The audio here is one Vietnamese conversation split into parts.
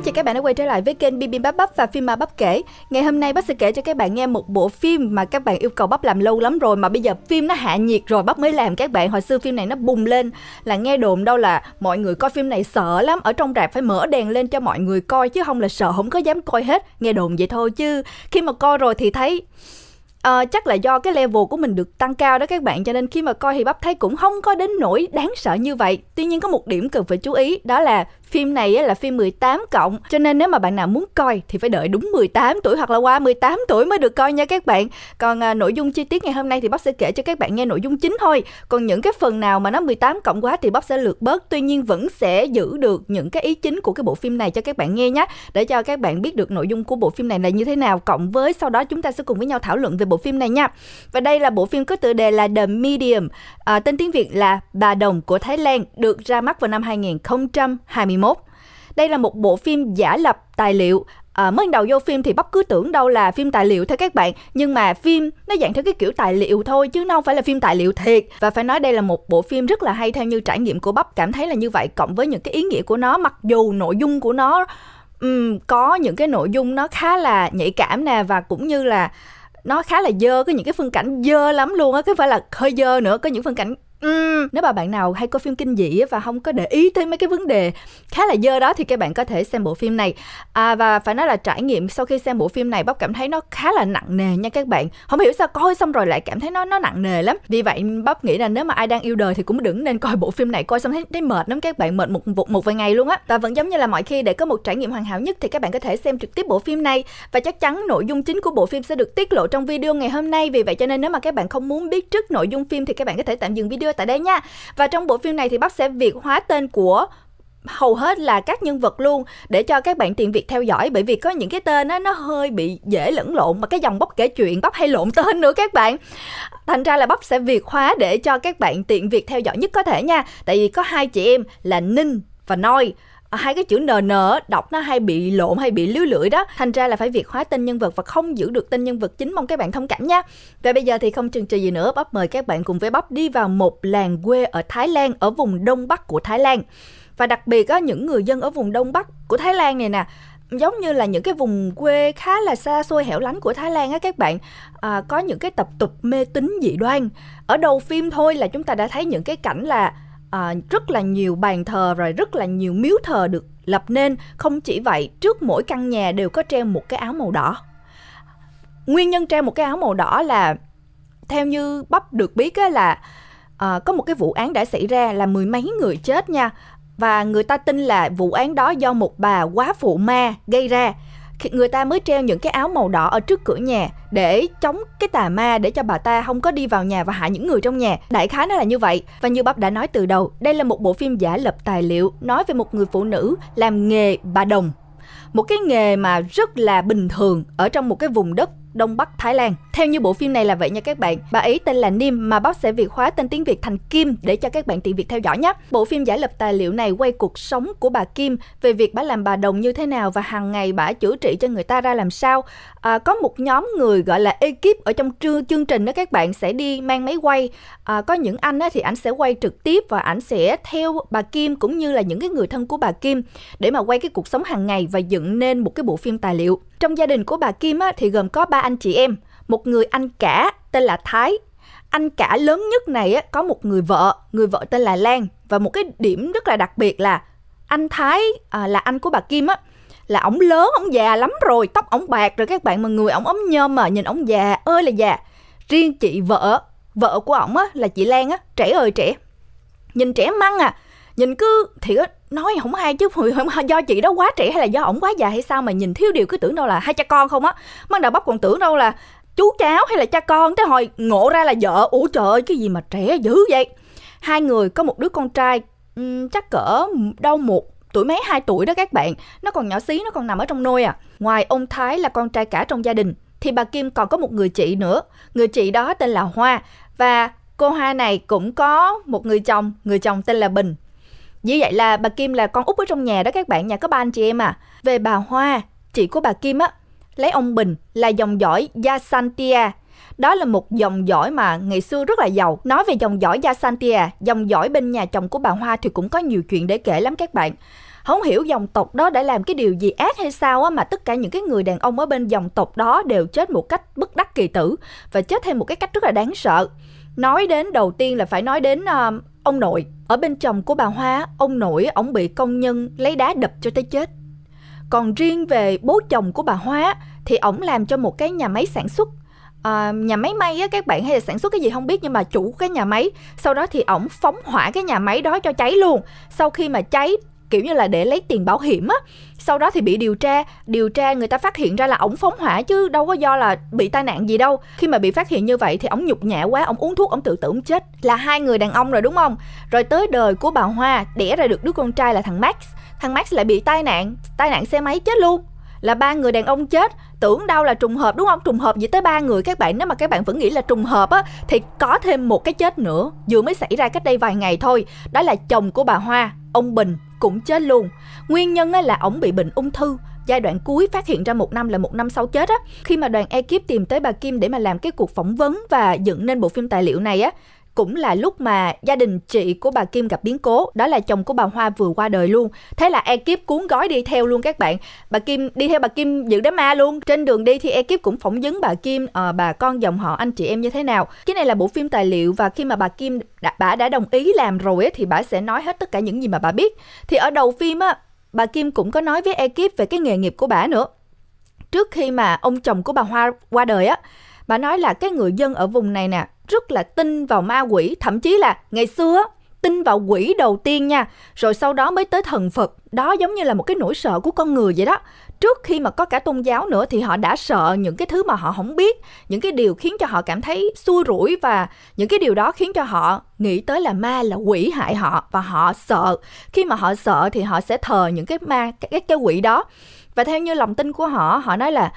Xin chào các bạn đã quay trở lại với kênh Bim Bim Bắp Bắp và phim mà Bắp kể. Ngày hôm nay Bắp sẽ kể cho các bạn nghe một bộ phim mà các bạn yêu cầu Bắp làm lâu lắm rồi mà bây giờ phim nó hạ nhiệt rồi Bắp mới làm các bạn. Hồi xưa phim này nó bùng lên là nghe đồn đâu là mọi người coi phim này sợ lắm, ở trong rạp phải mở đèn lên cho mọi người coi chứ không là sợ không có dám coi hết. Nghe đồn vậy thôi chứ khi mà coi rồi thì thấy À, chắc là do cái level của mình được tăng cao đó các bạn cho nên khi mà coi thì bắp thấy cũng không có đến nỗi đáng sợ như vậy tuy nhiên có một điểm cần phải chú ý đó là phim này là phim 18 cộng cho nên nếu mà bạn nào muốn coi thì phải đợi đúng 18 tuổi hoặc là qua 18 tuổi mới được coi nha các bạn còn à, nội dung chi tiết ngày hôm nay thì bác sẽ kể cho các bạn nghe nội dung chính thôi còn những cái phần nào mà nó 18 cộng quá thì bác sẽ lược bớt tuy nhiên vẫn sẽ giữ được những cái ý chính của cái bộ phim này cho các bạn nghe nhé để cho các bạn biết được nội dung của bộ phim này là như thế nào cộng với sau đó chúng ta sẽ cùng với nhau thảo luận về bộ phim này nha và đây là bộ phim có tựa đề là The Medium à, tên tiếng Việt là Bà Đồng của Thái Lan được ra mắt vào năm 2021 2021. Đây là một bộ phim giả lập tài liệu À, mới đầu vô phim thì bắp cứ tưởng đâu là phim tài liệu thôi các bạn nhưng mà phim nó dạng theo cái kiểu tài liệu thôi chứ nó không phải là phim tài liệu thiệt và phải nói đây là một bộ phim rất là hay theo như trải nghiệm của bắp cảm thấy là như vậy cộng với những cái ý nghĩa của nó mặc dù nội dung của nó um, có những cái nội dung nó khá là nhạy cảm nè và cũng như là nó khá là dơ có những cái phân cảnh dơ lắm luôn á cái phải là hơi dơ nữa có những phân cảnh Ừ. Nếu mà bạn nào hay coi phim kinh dị và không có để ý tới mấy cái vấn đề khá là dơ đó thì các bạn có thể xem bộ phim này. À, và phải nói là trải nghiệm sau khi xem bộ phim này bắp cảm thấy nó khá là nặng nề nha các bạn. Không hiểu sao coi xong rồi lại cảm thấy nó nó nặng nề lắm. Vì vậy bắp nghĩ là nếu mà ai đang yêu đời thì cũng đừng nên coi bộ phim này coi xong thấy, thấy mệt lắm các bạn mệt một một, một vài ngày luôn á. Và vẫn giống như là mọi khi để có một trải nghiệm hoàn hảo nhất thì các bạn có thể xem trực tiếp bộ phim này và chắc chắn nội dung chính của bộ phim sẽ được tiết lộ trong video ngày hôm nay. Vì vậy cho nên nếu mà các bạn không muốn biết trước nội dung phim thì các bạn có thể tạm dừng video chơi tại đây nha. Và trong bộ phim này thì bắp sẽ việt hóa tên của hầu hết là các nhân vật luôn để cho các bạn tiện việc theo dõi bởi vì có những cái tên á nó hơi bị dễ lẫn lộn mà cái dòng bắp kể chuyện bắp hay lộn tên nữa các bạn thành ra là bắp sẽ việt hóa để cho các bạn tiện việc theo dõi nhất có thể nha tại vì có hai chị em là ninh và noi Ờ, hai cái chữ nờ nở đọc nó hay bị lộn hay bị líu lưỡi đó thành ra là phải việc hóa tên nhân vật và không giữ được tên nhân vật chính mong các bạn thông cảm nha và bây giờ thì không chần chừ gì nữa bắp mời các bạn cùng với bắp đi vào một làng quê ở thái lan ở vùng đông bắc của thái lan và đặc biệt có những người dân ở vùng đông bắc của thái lan này nè giống như là những cái vùng quê khá là xa xôi hẻo lánh của Thái Lan á các bạn à, có những cái tập tục mê tín dị đoan ở đầu phim thôi là chúng ta đã thấy những cái cảnh là à, rất là nhiều bàn thờ rồi rất là nhiều miếu thờ được lập nên không chỉ vậy trước mỗi căn nhà đều có treo một cái áo màu đỏ nguyên nhân treo một cái áo màu đỏ là theo như bắp được biết á, là à, có một cái vụ án đã xảy ra là mười mấy người chết nha và người ta tin là vụ án đó do một bà quá phụ ma gây ra người ta mới treo những cái áo màu đỏ ở trước cửa nhà để chống cái tà ma để cho bà ta không có đi vào nhà và hại những người trong nhà đại khái nó là như vậy và như bắp đã nói từ đầu đây là một bộ phim giả lập tài liệu nói về một người phụ nữ làm nghề bà đồng một cái nghề mà rất là bình thường ở trong một cái vùng đất Đông Bắc Thái Lan. Theo như bộ phim này là vậy nha các bạn. Bà ấy tên là Nim mà bác sẽ việt hóa tên tiếng Việt thành Kim để cho các bạn tiện việc theo dõi nhé. Bộ phim giải lập tài liệu này quay cuộc sống của bà Kim về việc bà làm bà đồng như thế nào và hàng ngày bà chữa trị cho người ta ra làm sao. À, có một nhóm người gọi là ekip ở trong chương, chương trình đó các bạn sẽ đi mang máy quay. À, có những anh thì anh sẽ quay trực tiếp và ảnh sẽ theo bà Kim cũng như là những cái người thân của bà Kim để mà quay cái cuộc sống hàng ngày và dựng nên một cái bộ phim tài liệu. Trong gia đình của bà Kim á, thì gồm có ba anh chị em, một người anh cả tên là Thái. Anh cả lớn nhất này á, có một người vợ, người vợ tên là Lan và một cái điểm rất là đặc biệt là anh Thái à, là anh của bà Kim á là ổng lớn ổng già lắm rồi tóc ổng bạc rồi các bạn mà người ổng ấm nhôm mà nhìn ổng già ơi là già riêng chị vợ vợ của ổng á là chị Lan á trẻ ơi trẻ nhìn trẻ măng à nhìn cứ thì nói không hay chứ do chị đó quá trẻ hay là do ổng quá già hay sao mà nhìn thiếu điều cứ tưởng đâu là hai cha con không á ban đầu bắp còn tưởng đâu là chú cháu hay là cha con tới hồi ngộ ra là vợ ủa trời cái gì mà trẻ dữ vậy hai người có một đứa con trai chắc cỡ đâu một tuổi mấy hai tuổi đó các bạn nó còn nhỏ xí nó còn nằm ở trong nôi à ngoài ông thái là con trai cả trong gia đình thì bà kim còn có một người chị nữa người chị đó tên là hoa và cô hoa này cũng có một người chồng người chồng tên là bình như vậy là bà Kim là con út ở trong nhà đó các bạn, nhà có ba anh chị em à. Về bà Hoa, chị của bà Kim á, lấy ông Bình là dòng dõi Gia Santia. Đó là một dòng dõi mà ngày xưa rất là giàu. Nói về dòng dõi Gia Santia, dòng dõi bên nhà chồng của bà Hoa thì cũng có nhiều chuyện để kể lắm các bạn không hiểu dòng tộc đó đã làm cái điều gì ác hay sao á mà tất cả những cái người đàn ông ở bên dòng tộc đó đều chết một cách bất đắc kỳ tử và chết theo một cái cách rất là đáng sợ nói đến đầu tiên là phải nói đến uh, ông nội ở bên chồng của bà Hoa, ông nội ông bị công nhân lấy đá đập cho tới chết. Còn riêng về bố chồng của bà Hoa thì ổng làm cho một cái nhà máy sản xuất à, nhà máy may á các bạn hay là sản xuất cái gì không biết nhưng mà chủ cái nhà máy sau đó thì ổng phóng hỏa cái nhà máy đó cho cháy luôn sau khi mà cháy kiểu như là để lấy tiền bảo hiểm á sau đó thì bị điều tra điều tra người ta phát hiện ra là ổng phóng hỏa chứ đâu có do là bị tai nạn gì đâu khi mà bị phát hiện như vậy thì ổng nhục nhã quá ổng uống thuốc ổng tự tử ổng chết là hai người đàn ông rồi đúng không rồi tới đời của bà hoa đẻ ra được đứa con trai là thằng max thằng max lại bị tai nạn tai nạn xe máy chết luôn là ba người đàn ông chết tưởng đâu là trùng hợp đúng không trùng hợp gì tới ba người các bạn nếu mà các bạn vẫn nghĩ là trùng hợp á thì có thêm một cái chết nữa vừa mới xảy ra cách đây vài ngày thôi đó là chồng của bà hoa ông bình cũng chết luôn nguyên nhân là ổng bị bệnh ung thư giai đoạn cuối phát hiện ra một năm là một năm sau chết á khi mà đoàn ekip tìm tới bà kim để mà làm cái cuộc phỏng vấn và dựng nên bộ phim tài liệu này á cũng là lúc mà gia đình chị của bà Kim gặp biến cố, đó là chồng của bà Hoa vừa qua đời luôn. Thế là ekip cuốn gói đi theo luôn các bạn. Bà Kim đi theo bà Kim dự đám ma luôn. Trên đường đi thì ekip cũng phỏng vấn bà Kim à, bà con dòng họ anh chị em như thế nào. Cái này là bộ phim tài liệu và khi mà bà Kim đã, bà đã đồng ý làm rồi ấy, thì bà sẽ nói hết tất cả những gì mà bà biết. Thì ở đầu phim á, bà Kim cũng có nói với ekip về cái nghề nghiệp của bà nữa. Trước khi mà ông chồng của bà Hoa qua đời á, bà nói là cái người dân ở vùng này nè rất là tin vào ma quỷ thậm chí là ngày xưa tin vào quỷ đầu tiên nha rồi sau đó mới tới thần phật đó giống như là một cái nỗi sợ của con người vậy đó trước khi mà có cả tôn giáo nữa thì họ đã sợ những cái thứ mà họ không biết những cái điều khiến cho họ cảm thấy xui rủi và những cái điều đó khiến cho họ nghĩ tới là ma là quỷ hại họ và họ sợ khi mà họ sợ thì họ sẽ thờ những cái ma cái cái quỷ đó và theo như lòng tin của họ họ nói là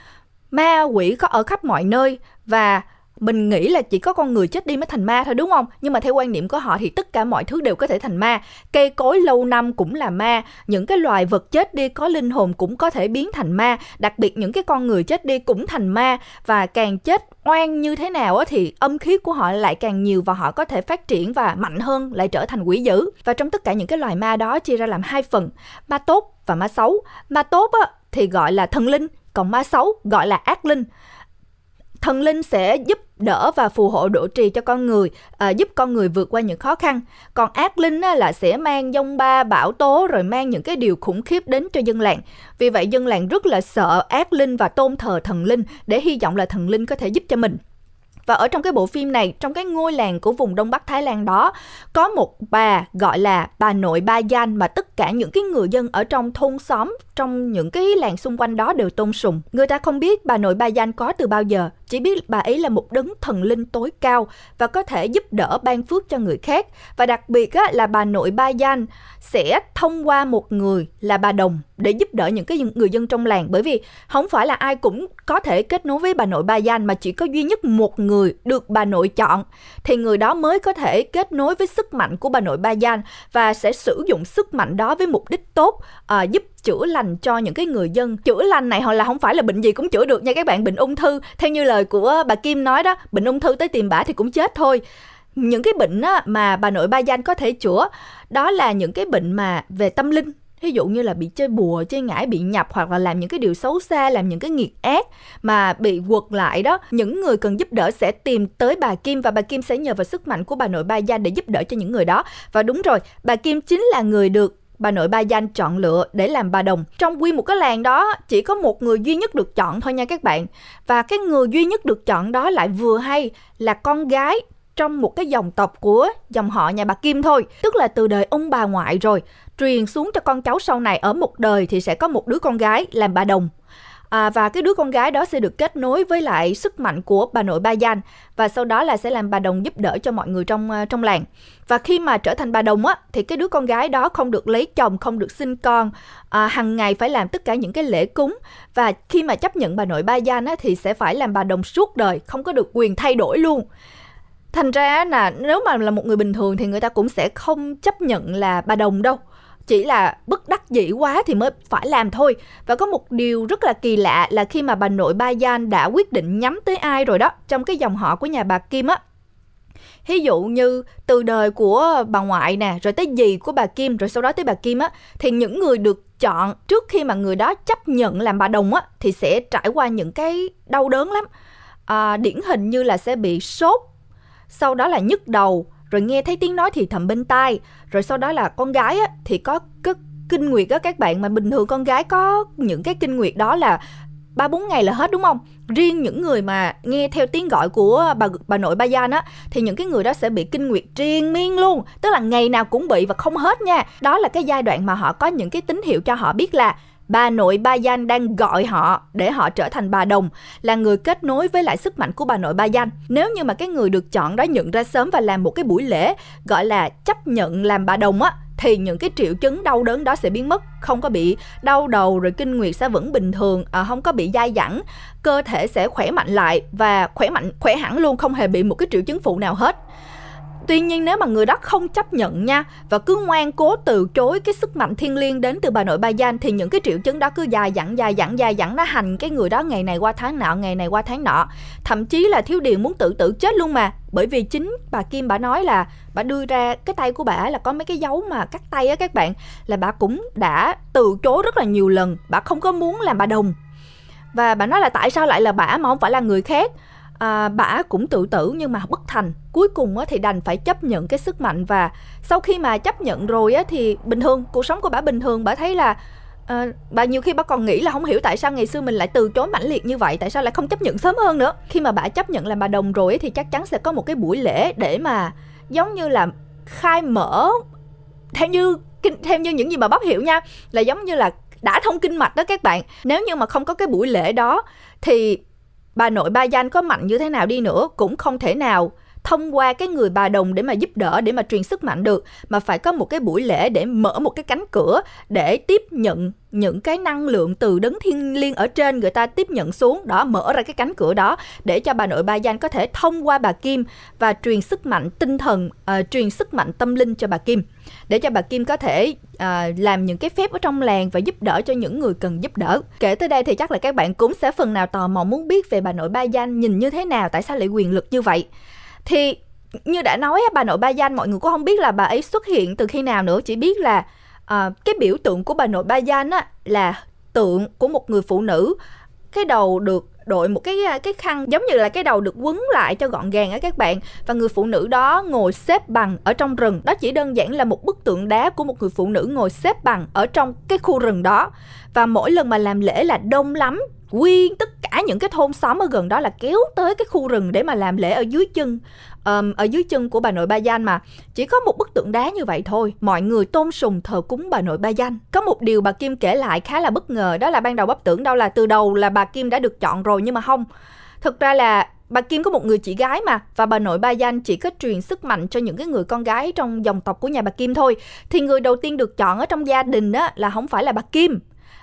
ma quỷ có ở khắp mọi nơi và mình nghĩ là chỉ có con người chết đi mới thành ma thôi đúng không nhưng mà theo quan niệm của họ thì tất cả mọi thứ đều có thể thành ma cây cối lâu năm cũng là ma những cái loài vật chết đi có linh hồn cũng có thể biến thành ma đặc biệt những cái con người chết đi cũng thành ma và càng chết oan như thế nào thì âm khí của họ lại càng nhiều và họ có thể phát triển và mạnh hơn lại trở thành quỷ dữ và trong tất cả những cái loài ma đó chia ra làm hai phần ma tốt và ma xấu ma tốt thì gọi là thần linh còn ma xấu gọi là ác linh thần linh sẽ giúp đỡ và phù hộ độ trì cho con người à, giúp con người vượt qua những khó khăn còn ác linh á, là sẽ mang dông ba bão tố rồi mang những cái điều khủng khiếp đến cho dân làng vì vậy dân làng rất là sợ ác linh và tôn thờ thần linh để hy vọng là thần linh có thể giúp cho mình và ở trong cái bộ phim này trong cái ngôi làng của vùng đông bắc thái lan đó có một bà gọi là bà nội ba gian mà tất cả những cái người dân ở trong thôn xóm trong những cái làng xung quanh đó đều tôn sùng người ta không biết bà nội ba gian có từ bao giờ chỉ biết bà ấy là một đấng thần linh tối cao và có thể giúp đỡ ban phước cho người khác và đặc biệt á, là bà nội ba gian sẽ thông qua một người là bà đồng để giúp đỡ những cái người dân trong làng bởi vì không phải là ai cũng có thể kết nối với bà nội ba gian mà chỉ có duy nhất một người được bà nội chọn thì người đó mới có thể kết nối với sức mạnh của bà nội ba gian và sẽ sử dụng sức mạnh đó với mục đích tốt à, giúp chữa lành cho những cái người dân chữa lành này họ là không phải là bệnh gì cũng chữa được nha các bạn bệnh ung thư theo như lời của bà kim nói đó bệnh ung thư tới tìm bả thì cũng chết thôi những cái bệnh á, mà bà nội ba danh có thể chữa đó là những cái bệnh mà về tâm linh ví dụ như là bị chơi bùa chơi ngải bị nhập hoặc là làm những cái điều xấu xa làm những cái nghiệt ác mà bị quật lại đó những người cần giúp đỡ sẽ tìm tới bà kim và bà kim sẽ nhờ vào sức mạnh của bà nội ba gia để giúp đỡ cho những người đó và đúng rồi bà kim chính là người được bà nội ba danh chọn lựa để làm bà đồng. Trong quy một cái làng đó chỉ có một người duy nhất được chọn thôi nha các bạn. Và cái người duy nhất được chọn đó lại vừa hay là con gái trong một cái dòng tộc của dòng họ nhà bà Kim thôi, tức là từ đời ông bà ngoại rồi, truyền xuống cho con cháu sau này ở một đời thì sẽ có một đứa con gái làm bà đồng à, và cái đứa con gái đó sẽ được kết nối với lại sức mạnh của bà nội ba Gian và sau đó là sẽ làm bà đồng giúp đỡ cho mọi người trong ờ, trong làng và khi mà trở thành bà đồng á thì cái đứa con gái đó không được lấy chồng không được sinh con à, hàng ngày phải làm tất cả những cái lễ cúng và khi mà chấp nhận bà nội ba Gian á thì sẽ phải làm bà đồng suốt đời không có được quyền thay đổi luôn thành ra là nếu mà là một người bình thường thì người ta cũng sẽ không chấp nhận là bà đồng đâu chỉ là bất đắc dĩ quá thì mới phải làm thôi. Và có một điều rất là kỳ lạ là khi mà bà nội ba Gian đã quyết định nhắm tới ai rồi đó trong cái dòng họ của nhà bà Kim á Ví dụ như từ đời của bà ngoại nè, rồi tới dì của bà Kim, rồi sau đó tới bà Kim á, thì những người được chọn trước khi mà người đó chấp nhận làm bà đồng á, thì sẽ trải qua những cái đau đớn lắm. À, điển hình như là sẽ bị sốt, sau đó là nhức đầu, rồi nghe thấy tiếng nói thì thầm bên tai rồi sau đó là con gái á, thì có cái kinh nguyệt á các bạn mà bình thường con gái có những cái kinh nguyệt đó là ba bốn ngày là hết đúng không riêng những người mà nghe theo tiếng gọi của bà bà nội ba gian á thì những cái người đó sẽ bị kinh nguyệt triền miên luôn tức là ngày nào cũng bị và không hết nha đó là cái giai đoạn mà họ có những cái tín hiệu cho họ biết là Bà nội Ba danh đang gọi họ để họ trở thành bà đồng, là người kết nối với lại sức mạnh của bà nội Ba danh Nếu như mà cái người được chọn đó nhận ra sớm và làm một cái buổi lễ gọi là chấp nhận làm bà đồng á, thì những cái triệu chứng đau đớn đó sẽ biến mất không có bị đau đầu rồi kinh nguyệt sẽ vẫn bình thường à, không có bị dai dẳng cơ thể sẽ khỏe mạnh lại và khỏe mạnh khỏe hẳn luôn không hề bị một cái triệu chứng phụ nào hết Tuy nhiên nếu mà người đó không chấp nhận nha và cứ ngoan cố từ chối cái sức mạnh thiên liêng đến từ bà nội bà gian thì những cái triệu chứng đó cứ dài dẳng dài dẳng dài dẳng nó hành cái người đó ngày này qua tháng nọ ngày này qua tháng nọ thậm chí là thiếu điều muốn tự tử chết luôn mà bởi vì chính bà Kim bà nói là bà đưa ra cái tay của bà là có mấy cái dấu mà cắt tay á các bạn là bà cũng đã từ chối rất là nhiều lần bà không có muốn làm bà đồng và bà nói là tại sao lại là bà mà không phải là người khác à, bả cũng tự tử nhưng mà bất thành cuối cùng á, thì đành phải chấp nhận cái sức mạnh và sau khi mà chấp nhận rồi á, thì bình thường cuộc sống của bả bình thường bả thấy là À, bà nhiều khi bà còn nghĩ là không hiểu tại sao ngày xưa mình lại từ chối mãnh liệt như vậy tại sao lại không chấp nhận sớm hơn nữa khi mà bả chấp nhận là bà đồng rồi ấy, thì chắc chắn sẽ có một cái buổi lễ để mà giống như là khai mở theo như theo như những gì mà bắp hiểu nha là giống như là đã thông kinh mạch đó các bạn nếu như mà không có cái buổi lễ đó thì bà nội ba danh có mạnh như thế nào đi nữa cũng không thể nào thông qua cái người bà đồng để mà giúp đỡ để mà truyền sức mạnh được mà phải có một cái buổi lễ để mở một cái cánh cửa để tiếp nhận những cái năng lượng từ đấng thiên liêng ở trên người ta tiếp nhận xuống đó mở ra cái cánh cửa đó để cho bà nội ba danh có thể thông qua bà kim và truyền sức mạnh tinh thần uh, truyền sức mạnh tâm linh cho bà kim để cho bà Kim có thể à, làm những cái phép ở trong làng và giúp đỡ cho những người cần giúp đỡ. Kể tới đây thì chắc là các bạn cũng sẽ phần nào tò mò muốn biết về bà nội Ba Danh nhìn như thế nào, tại sao lại quyền lực như vậy. Thì như đã nói bà nội Ba Danh mọi người cũng không biết là bà ấy xuất hiện từ khi nào nữa, chỉ biết là à, cái biểu tượng của bà nội Ba Danh á là tượng của một người phụ nữ cái đầu được đội một cái cái khăn giống như là cái đầu được quấn lại cho gọn gàng á các bạn và người phụ nữ đó ngồi xếp bằng ở trong rừng đó chỉ đơn giản là một bức tượng đá của một người phụ nữ ngồi xếp bằng ở trong cái khu rừng đó và mỗi lần mà làm lễ là đông lắm nguyên tất cả những cái thôn xóm ở gần đó là kéo tới cái khu rừng để mà làm lễ ở dưới chân um, ở dưới chân của bà nội Ba Danh mà chỉ có một bức tượng đá như vậy thôi. Mọi người tôn sùng thờ cúng bà nội Ba Danh. Có một điều bà Kim kể lại khá là bất ngờ đó là ban đầu bắp tưởng đâu là từ đầu là bà Kim đã được chọn rồi nhưng mà không. Thực ra là bà Kim có một người chị gái mà và bà nội Ba Danh chỉ có truyền sức mạnh cho những cái người con gái trong dòng tộc của nhà bà Kim thôi. Thì người đầu tiên được chọn ở trong gia đình á là không phải là bà Kim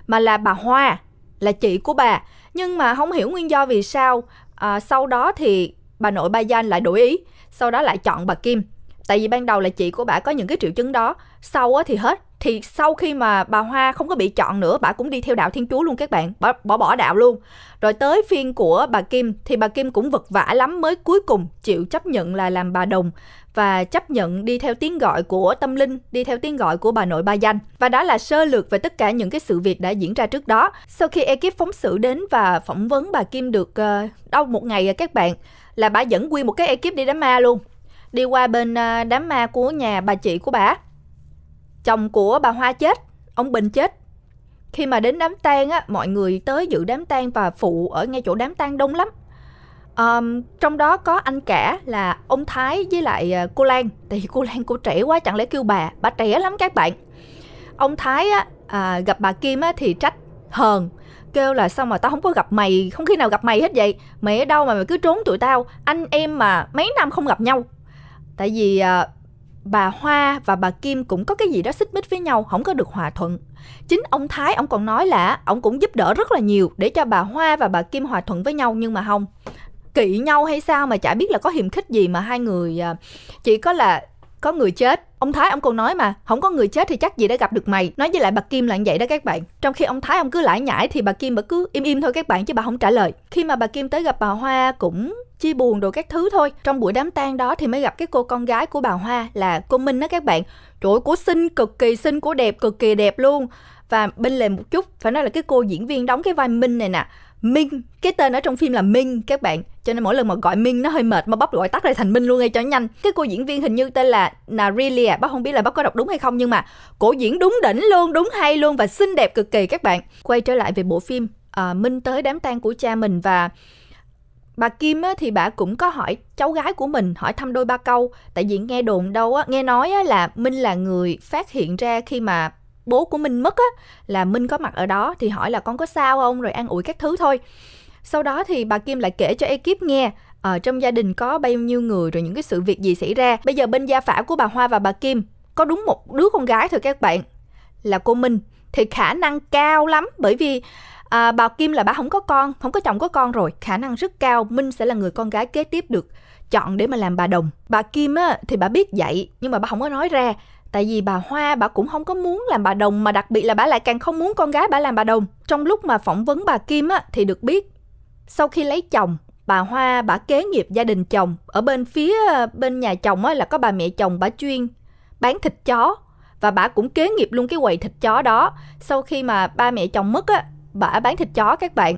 mà là bà Hoa, là chị của bà. Nhưng mà không hiểu nguyên do vì sao à, sau đó thì bà nội bà Danh lại đổi ý, sau đó lại chọn bà Kim. Tại vì ban đầu là chị của bà có những cái triệu chứng đó, sau á thì hết. Thì sau khi mà bà Hoa không có bị chọn nữa, bà cũng đi theo đạo Thiên Chúa luôn các bạn, bỏ bỏ, bỏ đạo luôn. Rồi tới phiên của bà Kim thì bà Kim cũng vật vả lắm mới cuối cùng chịu chấp nhận là làm bà đồng và chấp nhận đi theo tiếng gọi của tâm linh, đi theo tiếng gọi của bà nội ba danh. Và đó là sơ lược về tất cả những cái sự việc đã diễn ra trước đó. Sau khi ekip phóng sự đến và phỏng vấn bà Kim được uh, ờ, đâu một ngày à các bạn, là bà dẫn quy một cái ekip đi đám ma luôn đi qua bên à, đám ma của nhà bà chị của bà chồng của bà hoa chết ông bình chết khi mà đến đám tang á mọi người tới dự đám tang và phụ ở ngay chỗ đám tang đông lắm um, trong đó có anh cả là ông thái với lại à, cô lan tại vì cô lan cô trẻ quá chẳng lẽ kêu bà bà trẻ lắm các bạn ông thái á à, gặp bà kim á thì trách hờn kêu là sao mà tao không có gặp mày không khi nào gặp mày hết vậy mày ở đâu mà mày cứ trốn tụi tao anh em mà mấy năm không gặp nhau tại vì à, bà hoa và bà kim cũng có cái gì đó xích mích với nhau không có được hòa thuận chính ông thái ông còn nói là ông cũng giúp đỡ rất là nhiều để cho bà hoa và bà kim hòa thuận với nhau nhưng mà không kỵ nhau hay sao mà chả biết là có hiềm khích gì mà hai người à, chỉ có là có người chết Ông Thái ông còn nói mà, không có người chết thì chắc gì đã gặp được mày. Nói với lại bà Kim là như vậy đó các bạn. Trong khi ông Thái ông cứ lải nhải thì bà Kim bà cứ im im thôi các bạn chứ bà không trả lời. Khi mà bà Kim tới gặp bà Hoa cũng chia buồn đồ các thứ thôi. Trong buổi đám tang đó thì mới gặp cái cô con gái của bà Hoa là cô Minh đó các bạn. Trời ơi, cô xinh cực kỳ xinh, cô đẹp cực kỳ đẹp luôn và bên lề một chút phải nói là cái cô diễn viên đóng cái vai minh này nè minh cái tên ở trong phim là minh các bạn cho nên mỗi lần mà gọi minh nó hơi mệt mà bóc gọi tắt lại thành minh luôn ngay cho nhanh cái cô diễn viên hình như tên là narilia bác không biết là bác có đọc đúng hay không nhưng mà cổ diễn đúng đỉnh luôn đúng hay luôn và xinh đẹp cực kỳ các bạn quay trở lại về bộ phim à, minh tới đám tang của cha mình và bà Kim thì bà cũng có hỏi cháu gái của mình hỏi thăm đôi ba câu tại vì nghe đồn đâu á, nghe nói là Minh là người phát hiện ra khi mà bố của Minh mất á là Minh có mặt ở đó thì hỏi là con có sao không rồi an ủi các thứ thôi. Sau đó thì bà Kim lại kể cho ekip nghe ở ờ, trong gia đình có bao nhiêu người rồi những cái sự việc gì xảy ra. Bây giờ bên gia phả của bà Hoa và bà Kim có đúng một đứa con gái thôi các bạn là cô Minh thì khả năng cao lắm bởi vì à, bà Kim là bà không có con, không có chồng có con rồi, khả năng rất cao Minh sẽ là người con gái kế tiếp được chọn để mà làm bà đồng. Bà Kim á, thì bà biết vậy nhưng mà bà không có nói ra tại vì bà hoa bà cũng không có muốn làm bà đồng mà đặc biệt là bà lại càng không muốn con gái bà làm bà đồng trong lúc mà phỏng vấn bà kim á, thì được biết sau khi lấy chồng bà hoa bà kế nghiệp gia đình chồng ở bên phía ờ, bên nhà chồng á, là có bà mẹ chồng bà chuyên bán thịt chó và bà cũng kế nghiệp luôn cái quầy thịt chó đó sau khi mà ba mẹ chồng mất á bà bán thịt chó các bạn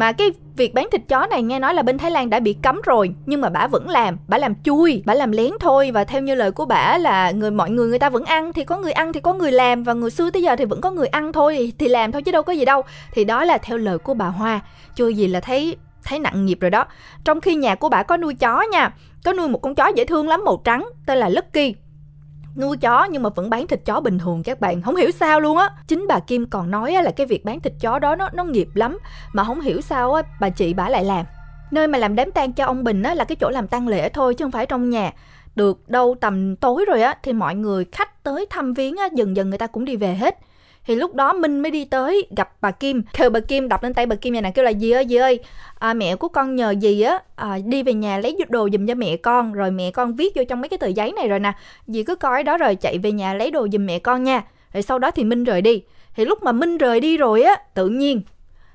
mà cái việc bán thịt chó này nghe nói là bên Thái Lan đã bị cấm rồi nhưng mà bả vẫn làm bả làm chui bả làm lén thôi và theo như lời của bả là người mọi người người ta vẫn ăn thì có người ăn thì có người làm và người xưa tới giờ thì vẫn có người ăn thôi thì làm thôi chứ đâu có gì đâu thì đó là theo lời của bà Hoa chưa gì là thấy thấy nặng nghiệp rồi đó trong khi nhà của bà có nuôi chó nha có nuôi một con chó dễ thương lắm màu trắng tên là Lucky nuôi chó nhưng mà vẫn bán thịt chó bình thường các bạn không hiểu sao luôn á chính bà kim còn nói là cái việc bán thịt chó đó nó nó nghiệp lắm mà không hiểu sao á bà chị bà lại làm nơi mà làm đám tang cho ông bình á là cái chỗ làm tang lễ thôi chứ không phải trong nhà được đâu tầm tối rồi á thì mọi người khách tới thăm viếng á dần dần người ta cũng đi về hết thì lúc đó minh mới đi tới gặp bà kim kêu bà kim đập lên tay bà kim như này kêu là gì ơi gì ơi à, mẹ của con nhờ gì á à, đi về nhà lấy đồ giùm cho mẹ con rồi mẹ con viết vô trong mấy cái tờ giấy này rồi nè dì cứ coi đó rồi chạy về nhà lấy đồ giùm mẹ con nha rồi sau đó thì minh rời đi thì lúc mà minh rời đi rồi á tự nhiên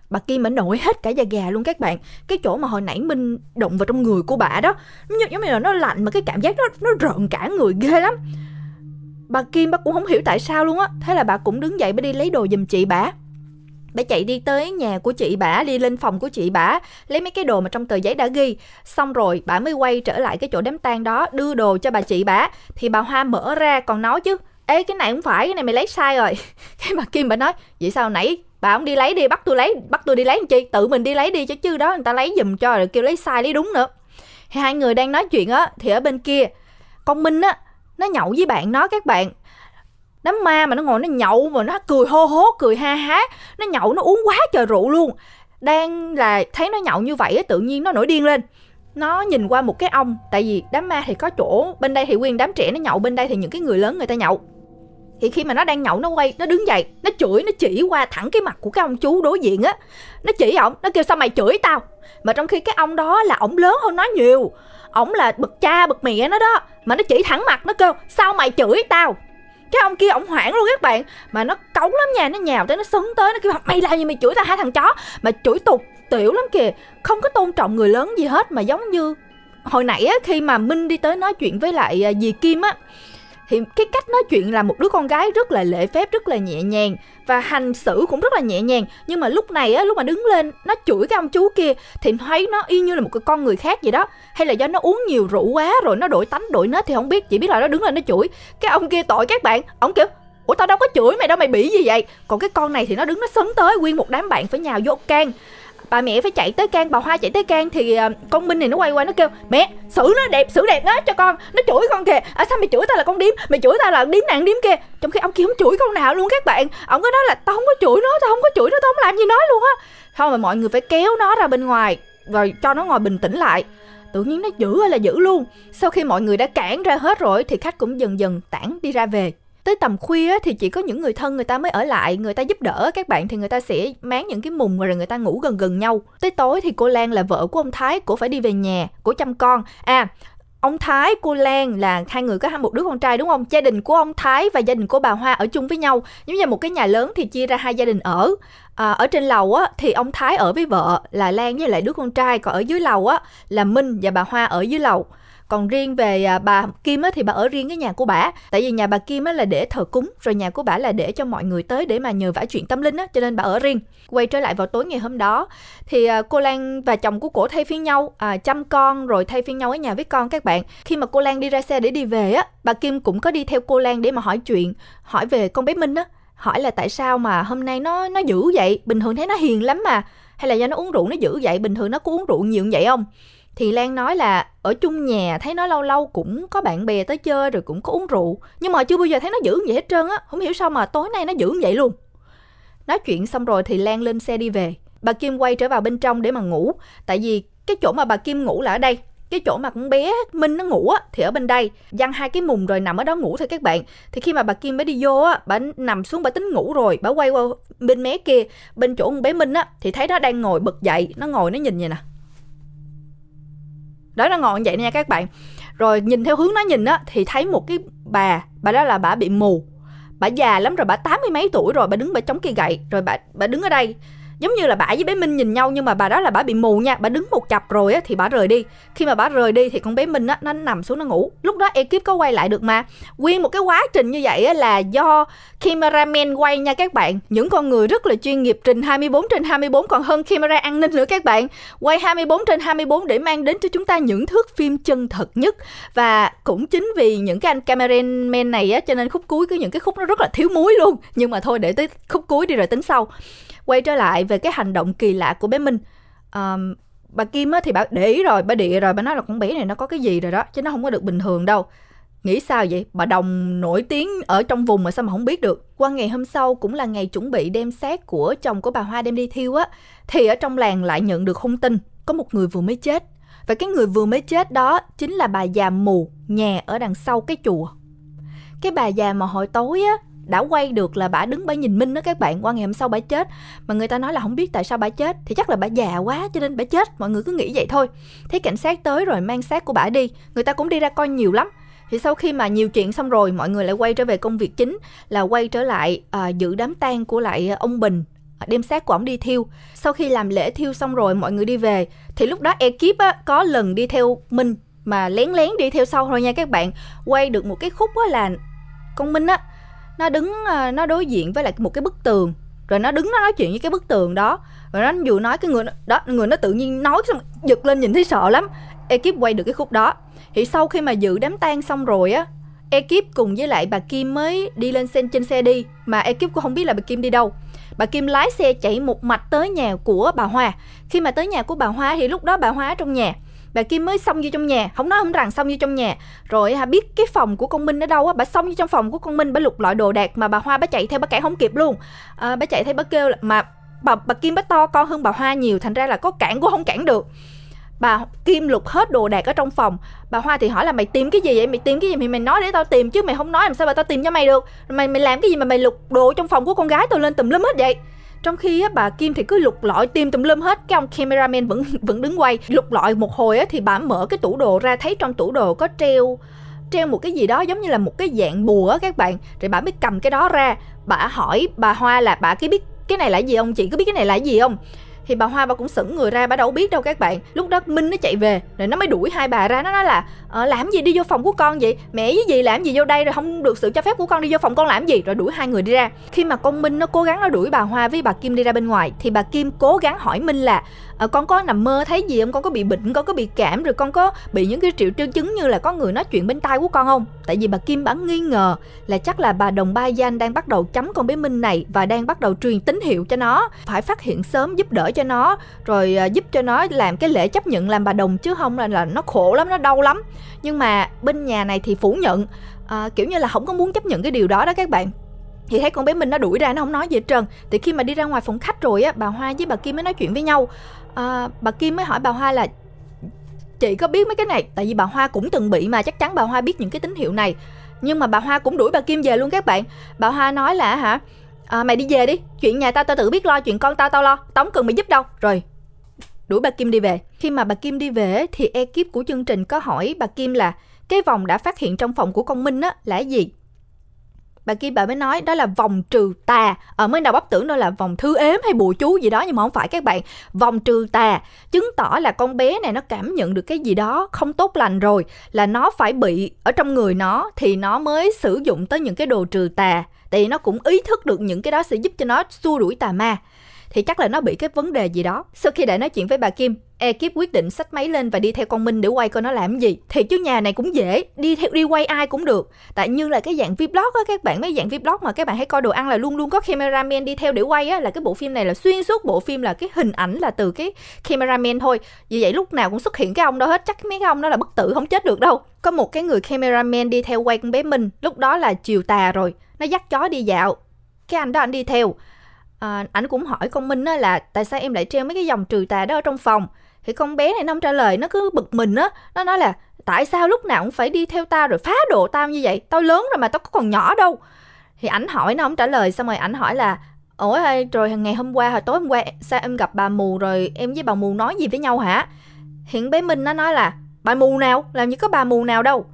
bà Kim bà nổi hết cả da gà luôn các bạn cái chỗ mà hồi nãy Minh động vào trong người của bà đó giống như là nó lạnh mà cái cảm giác nó nó rợn cả người ghê lắm Bà Kim bà cũng không hiểu tại sao luôn á Thế là bà cũng đứng dậy bà đi lấy đồ giùm chị bà Bà chạy đi tới nhà của chị bà, đi lên phòng của chị bà, lấy mấy cái đồ mà trong tờ giấy đã ghi. Xong rồi, bà mới quay trở lại cái chỗ đám tang đó, đưa đồ cho bà chị bà. Thì bà Hoa mở ra còn nói chứ, Ê cái này không phải, cái này mày lấy sai rồi. Cái bà Kim bà nói, vậy sao nãy bà không đi lấy đi, bắt tôi lấy, bắt tôi đi lấy làm chi, tự mình đi lấy đi chứ chứ đó người ta lấy giùm cho rồi kêu lấy sai lấy đúng nữa. Thì hai người đang nói chuyện á, thì ở bên kia, con Minh á, nó nhậu với bạn nó các bạn đám ma mà nó ngồi nó nhậu mà nó cười hô hố cười ha há nó nhậu nó uống quá trời rượu luôn đang là thấy nó nhậu như vậy tự nhiên nó nổi điên lên nó nhìn qua một cái ông tại vì đám ma thì có chỗ bên đây thì quyền đám trẻ nó nhậu bên đây thì những cái người lớn người ta nhậu thì khi mà nó đang nhậu nó quay nó đứng dậy nó chửi nó chỉ qua thẳng cái mặt của cái ông chú đối diện á nó chỉ ổng nó kêu sao mày chửi tao mà trong khi cái ông đó là ổng lớn hơn nó nhiều ổng là bực cha bực mẹ nó đó mà nó chỉ thẳng mặt nó kêu sao mày chửi tao cái ông kia ổng hoảng luôn các bạn mà nó cống lắm nha nó nhào tới nó sấn tới nó kêu mày làm gì mày chửi tao hai thằng chó mà chửi tục tiểu lắm kìa không có tôn trọng người lớn gì hết mà giống như hồi nãy á, khi mà minh đi tới nói chuyện với lại à, dì kim á thì cái cách nói chuyện là một đứa con gái rất là lễ phép rất là nhẹ nhàng và hành xử cũng rất là nhẹ nhàng nhưng mà lúc này á lúc mà đứng lên nó chửi cái ông chú kia thì thấy nó y như là một cái con người khác vậy đó hay là do nó uống nhiều rượu quá rồi nó đổi tánh đổi nết thì không biết chỉ biết là nó đứng lên nó chửi cái ông kia tội các bạn ông kiểu ủa tao đâu có chửi mày đâu mày bị gì vậy còn cái con này thì nó đứng nó sấn tới nguyên một đám bạn phải nhào vô can bà mẹ phải chạy tới can bà hoa chạy tới can thì ờ, con minh này nó quay qua nó kêu mẹ xử nó đẹp xử đẹp đó cho con nó chửi con kìa à sao mày chửi tao là con điếm mày chửi tao là điếm nạn điếm kia trong khi ông kia không chửi con nào luôn các bạn ông có nói là tao không có chửi nó tao không có chửi nó tao không làm gì nó luôn á thôi mà mọi người phải kéo nó ra bên ngoài rồi cho nó ngồi bình tĩnh lại tự nhiên nó giữ là giữ luôn sau khi mọi người đã cản ra hết rồi thì khách cũng dần dần tản đi ra về tới tầm khuya thì chỉ có những người thân người ta mới ở lại người ta giúp đỡ các bạn thì người ta sẽ máng những cái mùng rồi người ta ngủ gần gần nhau tới tối thì cô lan là vợ của ông thái cổ phải đi về nhà cổ chăm con à ông Thái, cô Lan là hai người có hai một đứa con trai đúng không? Gia đình của ông Thái và gia đình của bà Hoa ở chung với nhau. Giống như một cái nhà lớn thì chia ra hai gia đình ở. À, ở trên lầu á thì ông Thái ở với vợ là Lan với lại đứa con trai, còn ở dưới lầu á là Minh và bà Hoa ở dưới lầu còn riêng về à, bà kim á, thì bà ở riêng cái nhà của bà tại vì nhà bà kim á, là để thờ cúng rồi nhà của bà là để cho mọi người tới để mà nhờ vả chuyện tâm linh á cho nên bà ở riêng quay trở lại vào tối ngày hôm đó thì à, cô lan và chồng của cổ thay phiên nhau à, chăm con rồi thay phiên nhau ở nhà với con các bạn khi mà cô lan đi ra xe để đi về á bà kim cũng có đi theo cô lan để mà hỏi chuyện hỏi về con bé minh á hỏi là tại sao mà hôm nay nó nó dữ vậy bình thường thấy nó hiền lắm mà hay là do nó uống rượu nó dữ vậy bình thường nó có uống rượu nhiều như vậy không thì Lan nói là ở chung nhà thấy nó lâu lâu cũng có bạn bè tới chơi rồi cũng có uống rượu nhưng mà chưa bao giờ thấy nó dữ vậy hết trơn á không hiểu sao mà tối nay nó dữ vậy luôn nói chuyện xong rồi thì Lan lên xe đi về bà Kim quay trở vào bên trong để mà ngủ tại vì cái chỗ mà bà Kim ngủ là ở đây cái chỗ mà con bé Minh nó ngủ á thì ở bên đây giăng hai cái mùng rồi nằm ở đó ngủ thôi các bạn thì khi mà bà Kim mới đi vô á bà nằm xuống bà tính ngủ rồi bà quay qua bên mé kia bên chỗ con bé Minh á thì thấy nó đang ngồi bật dậy nó ngồi nó nhìn vậy nè đó nó ngọn vậy nha các bạn rồi nhìn theo hướng nó nhìn á thì thấy một cái bà bà đó là bà bị mù bà già lắm rồi bà tám mươi mấy tuổi rồi bà đứng bà chống cây gậy rồi bà bà đứng ở đây giống như là bà với bé minh nhìn nhau nhưng mà bà đó là bà bị mù nha bà đứng một chập rồi á, thì bà rời đi khi mà bà rời đi thì con bé minh á, nó nằm xuống nó ngủ lúc đó ekip có quay lại được mà nguyên một cái quá trình như vậy á, là do cameraman quay nha các bạn những con người rất là chuyên nghiệp trình 24 trên 24 còn hơn camera an ninh nữa các bạn quay 24 trên 24 để mang đến cho chúng ta những thước phim chân thật nhất và cũng chính vì những cái anh cameraman này á, cho nên khúc cuối có những cái khúc nó rất là thiếu muối luôn nhưng mà thôi để tới khúc cuối đi rồi tính sau quay trở lại về cái hành động kỳ lạ của bé minh um, bà kim á, thì bà để ý rồi bà địa rồi bà nói là con bé này nó có cái gì rồi đó chứ nó không có được bình thường đâu nghĩ sao vậy bà đồng nổi tiếng ở trong vùng mà sao mà không biết được qua ngày hôm sau cũng là ngày chuẩn bị đem xác của chồng của bà hoa đem đi thiêu á thì ở trong làng lại nhận được thông tin có một người vừa mới chết và cái người vừa mới chết đó chính là bà già mù nhà ở đằng sau cái chùa cái bà già mà hồi tối á đã quay được là bả đứng bả nhìn minh đó các bạn qua ngày hôm sau bả chết mà người ta nói là không biết tại sao bả chết thì chắc là bả già quá cho nên bả chết mọi người cứ nghĩ vậy thôi thấy cảnh sát tới rồi mang xác của bả đi người ta cũng đi ra coi nhiều lắm thì sau khi mà nhiều chuyện xong rồi mọi người lại quay trở về công việc chính là quay trở lại à, giữ đám tang của lại à, ông bình à, đem xác của ông đi thiêu sau khi làm lễ thiêu xong rồi mọi người đi về thì lúc đó ekip á, có lần đi theo minh mà lén lén đi theo sau thôi nha các bạn quay được một cái khúc á là con minh á nó đứng ờ, nó đối diện với lại một cái bức tường rồi nó đứng nó nói chuyện với cái bức tường đó rồi nó vừa nói cái người đó người nó tự nhiên nói xong giật lên nhìn thấy sợ lắm ekip quay được cái khúc đó thì sau khi mà dự đám tang xong rồi á ekip cùng với lại bà kim mới đi lên xe trên xe đi mà ekip cũng không biết là bà kim đi đâu bà kim lái xe chạy một mạch tới nhà của bà hoa khi mà tới nhà của bà hoa thì lúc đó bà hoa ở trong nhà bà Kim mới xong vô trong nhà không nói không rằng xong vô trong nhà rồi hà biết cái phòng của con Minh ở đâu á bà xong vô trong phòng của con Minh bà lục loại đồ đạc mà bà Hoa bà chạy theo bà cản không kịp luôn à, bà chạy theo bà kêu là mà bà bà Kim bà to con hơn bà Hoa nhiều thành ra là có cản cũng không cản được bà kim lục hết đồ đạc ở trong phòng bà hoa thì hỏi là mày tìm cái gì vậy mày tìm cái gì thì mày nói để tao tìm chứ mày không nói làm sao bà tao tìm cho mày được mày mày làm cái gì mà mày lục đồ trong phòng của con gái tao lên tùm lum hết vậy trong khi á, bà Kim thì cứ lục lọi tìm tùm lum hết cái ông cameraman vẫn vẫn đứng quay lục lọi một hồi á, thì bà mở cái tủ đồ ra thấy trong tủ đồ có treo treo một cái gì đó giống như là một cái dạng bùa các bạn rồi bà mới cầm cái đó ra bà hỏi bà Hoa là bà cái biết cái này là gì không chị có biết cái này là gì không thì bà Hoa bà cũng sững người ra bà đâu biết đâu các bạn lúc đó Minh nó chạy về rồi nó mới đuổi hai bà ra nó nói là à, làm gì đi vô phòng của con vậy mẹ với gì làm gì vô đây rồi không được sự cho phép của con đi vô phòng con làm gì rồi đuổi hai người đi ra khi mà con minh nó cố gắng nó đuổi bà hoa với bà kim đi ra bên ngoài thì bà kim cố gắng hỏi minh là à, con có nằm mơ thấy gì không con có bị bệnh con có bị cảm rồi con có bị những cái triệu chứng như là có người nói chuyện bên tai của con không tại vì bà kim bà nghi ngờ là chắc là bà đồng ba danh đang bắt đầu chấm con bé minh này và đang bắt đầu truyền tín hiệu cho nó phải phát hiện sớm giúp đỡ cho nó rồi à, giúp cho nó làm cái lễ chấp nhận làm bà đồng chứ không là là nó khổ lắm nó đau lắm nhưng mà bên nhà này thì phủ nhận à, kiểu như là không có muốn chấp nhận cái điều đó đó các bạn thì thấy con bé minh nó đuổi ra nó không nói gì hết trơn thì khi mà đi ra ngoài phòng khách rồi á bà hoa với bà kim mới nói chuyện với nhau à, bà kim mới hỏi bà hoa là chị có biết mấy cái này tại vì bà hoa cũng từng bị mà chắc chắn bà hoa biết những cái tín hiệu này nhưng mà bà hoa cũng đuổi bà kim về luôn các bạn bà hoa nói là hả à, mày đi về đi chuyện nhà tao tao tự biết lo chuyện con tao tao lo tống cần mày giúp đâu rồi đuổi bà kim đi về khi mà bà Kim đi về thì ekip của chương trình có hỏi bà Kim là cái vòng đã phát hiện trong phòng của con Minh á là gì? Bà Kim bà mới nói đó là vòng trừ tà. Ở ờ, mới đầu bắp tưởng đó là vòng thư ếm hay bùa chú gì đó nhưng mà không phải các bạn. Vòng trừ tà chứng tỏ là con bé này nó cảm nhận được cái gì đó không tốt lành rồi là nó phải bị ở trong người nó thì nó mới sử dụng tới những cái đồ trừ tà. Tại vì nó cũng ý thức được những cái đó sẽ giúp cho nó xua đuổi tà ma thì chắc là nó bị cái vấn đề gì đó. Sau khi đã nói chuyện với bà Kim, ekip quyết định xách máy lên và đi theo con Minh để quay coi nó làm gì. Thì chứ nhà này cũng dễ, đi theo đi quay ai cũng được. Tại như là cái dạng vlog á các bạn, mấy dạng vlog mà các bạn hãy coi đồ ăn là luôn luôn có cameraman đi theo để quay á là cái bộ phim này là xuyên suốt bộ phim là cái hình ảnh là từ cái cameraman thôi. Vì vậy lúc nào cũng xuất hiện cái ông đó hết, chắc mấy cái ông đó là bất tử không chết được đâu. Có một cái người cameraman đi theo quay con bé Minh, lúc đó là chiều tà rồi. Nó dắt chó đi dạo, cái anh đó anh đi theo à, ảnh cũng hỏi con Minh á, là tại sao em lại treo mấy cái dòng trừ tà đó ở trong phòng thì con bé này nó trả lời nó cứ bực mình á nó nói là tại sao lúc nào cũng phải đi theo tao rồi phá độ tao như vậy tao lớn rồi mà tao có còn nhỏ đâu thì ảnh hỏi nó không trả lời xong rồi ảnh hỏi là ủa ơi rồi ngày hôm qua hồi tối hôm qua sao em gặp bà mù rồi em với bà mù nói gì với nhau hả hiện bé minh nó nói là bà mù nào làm như có bà mù nào đâu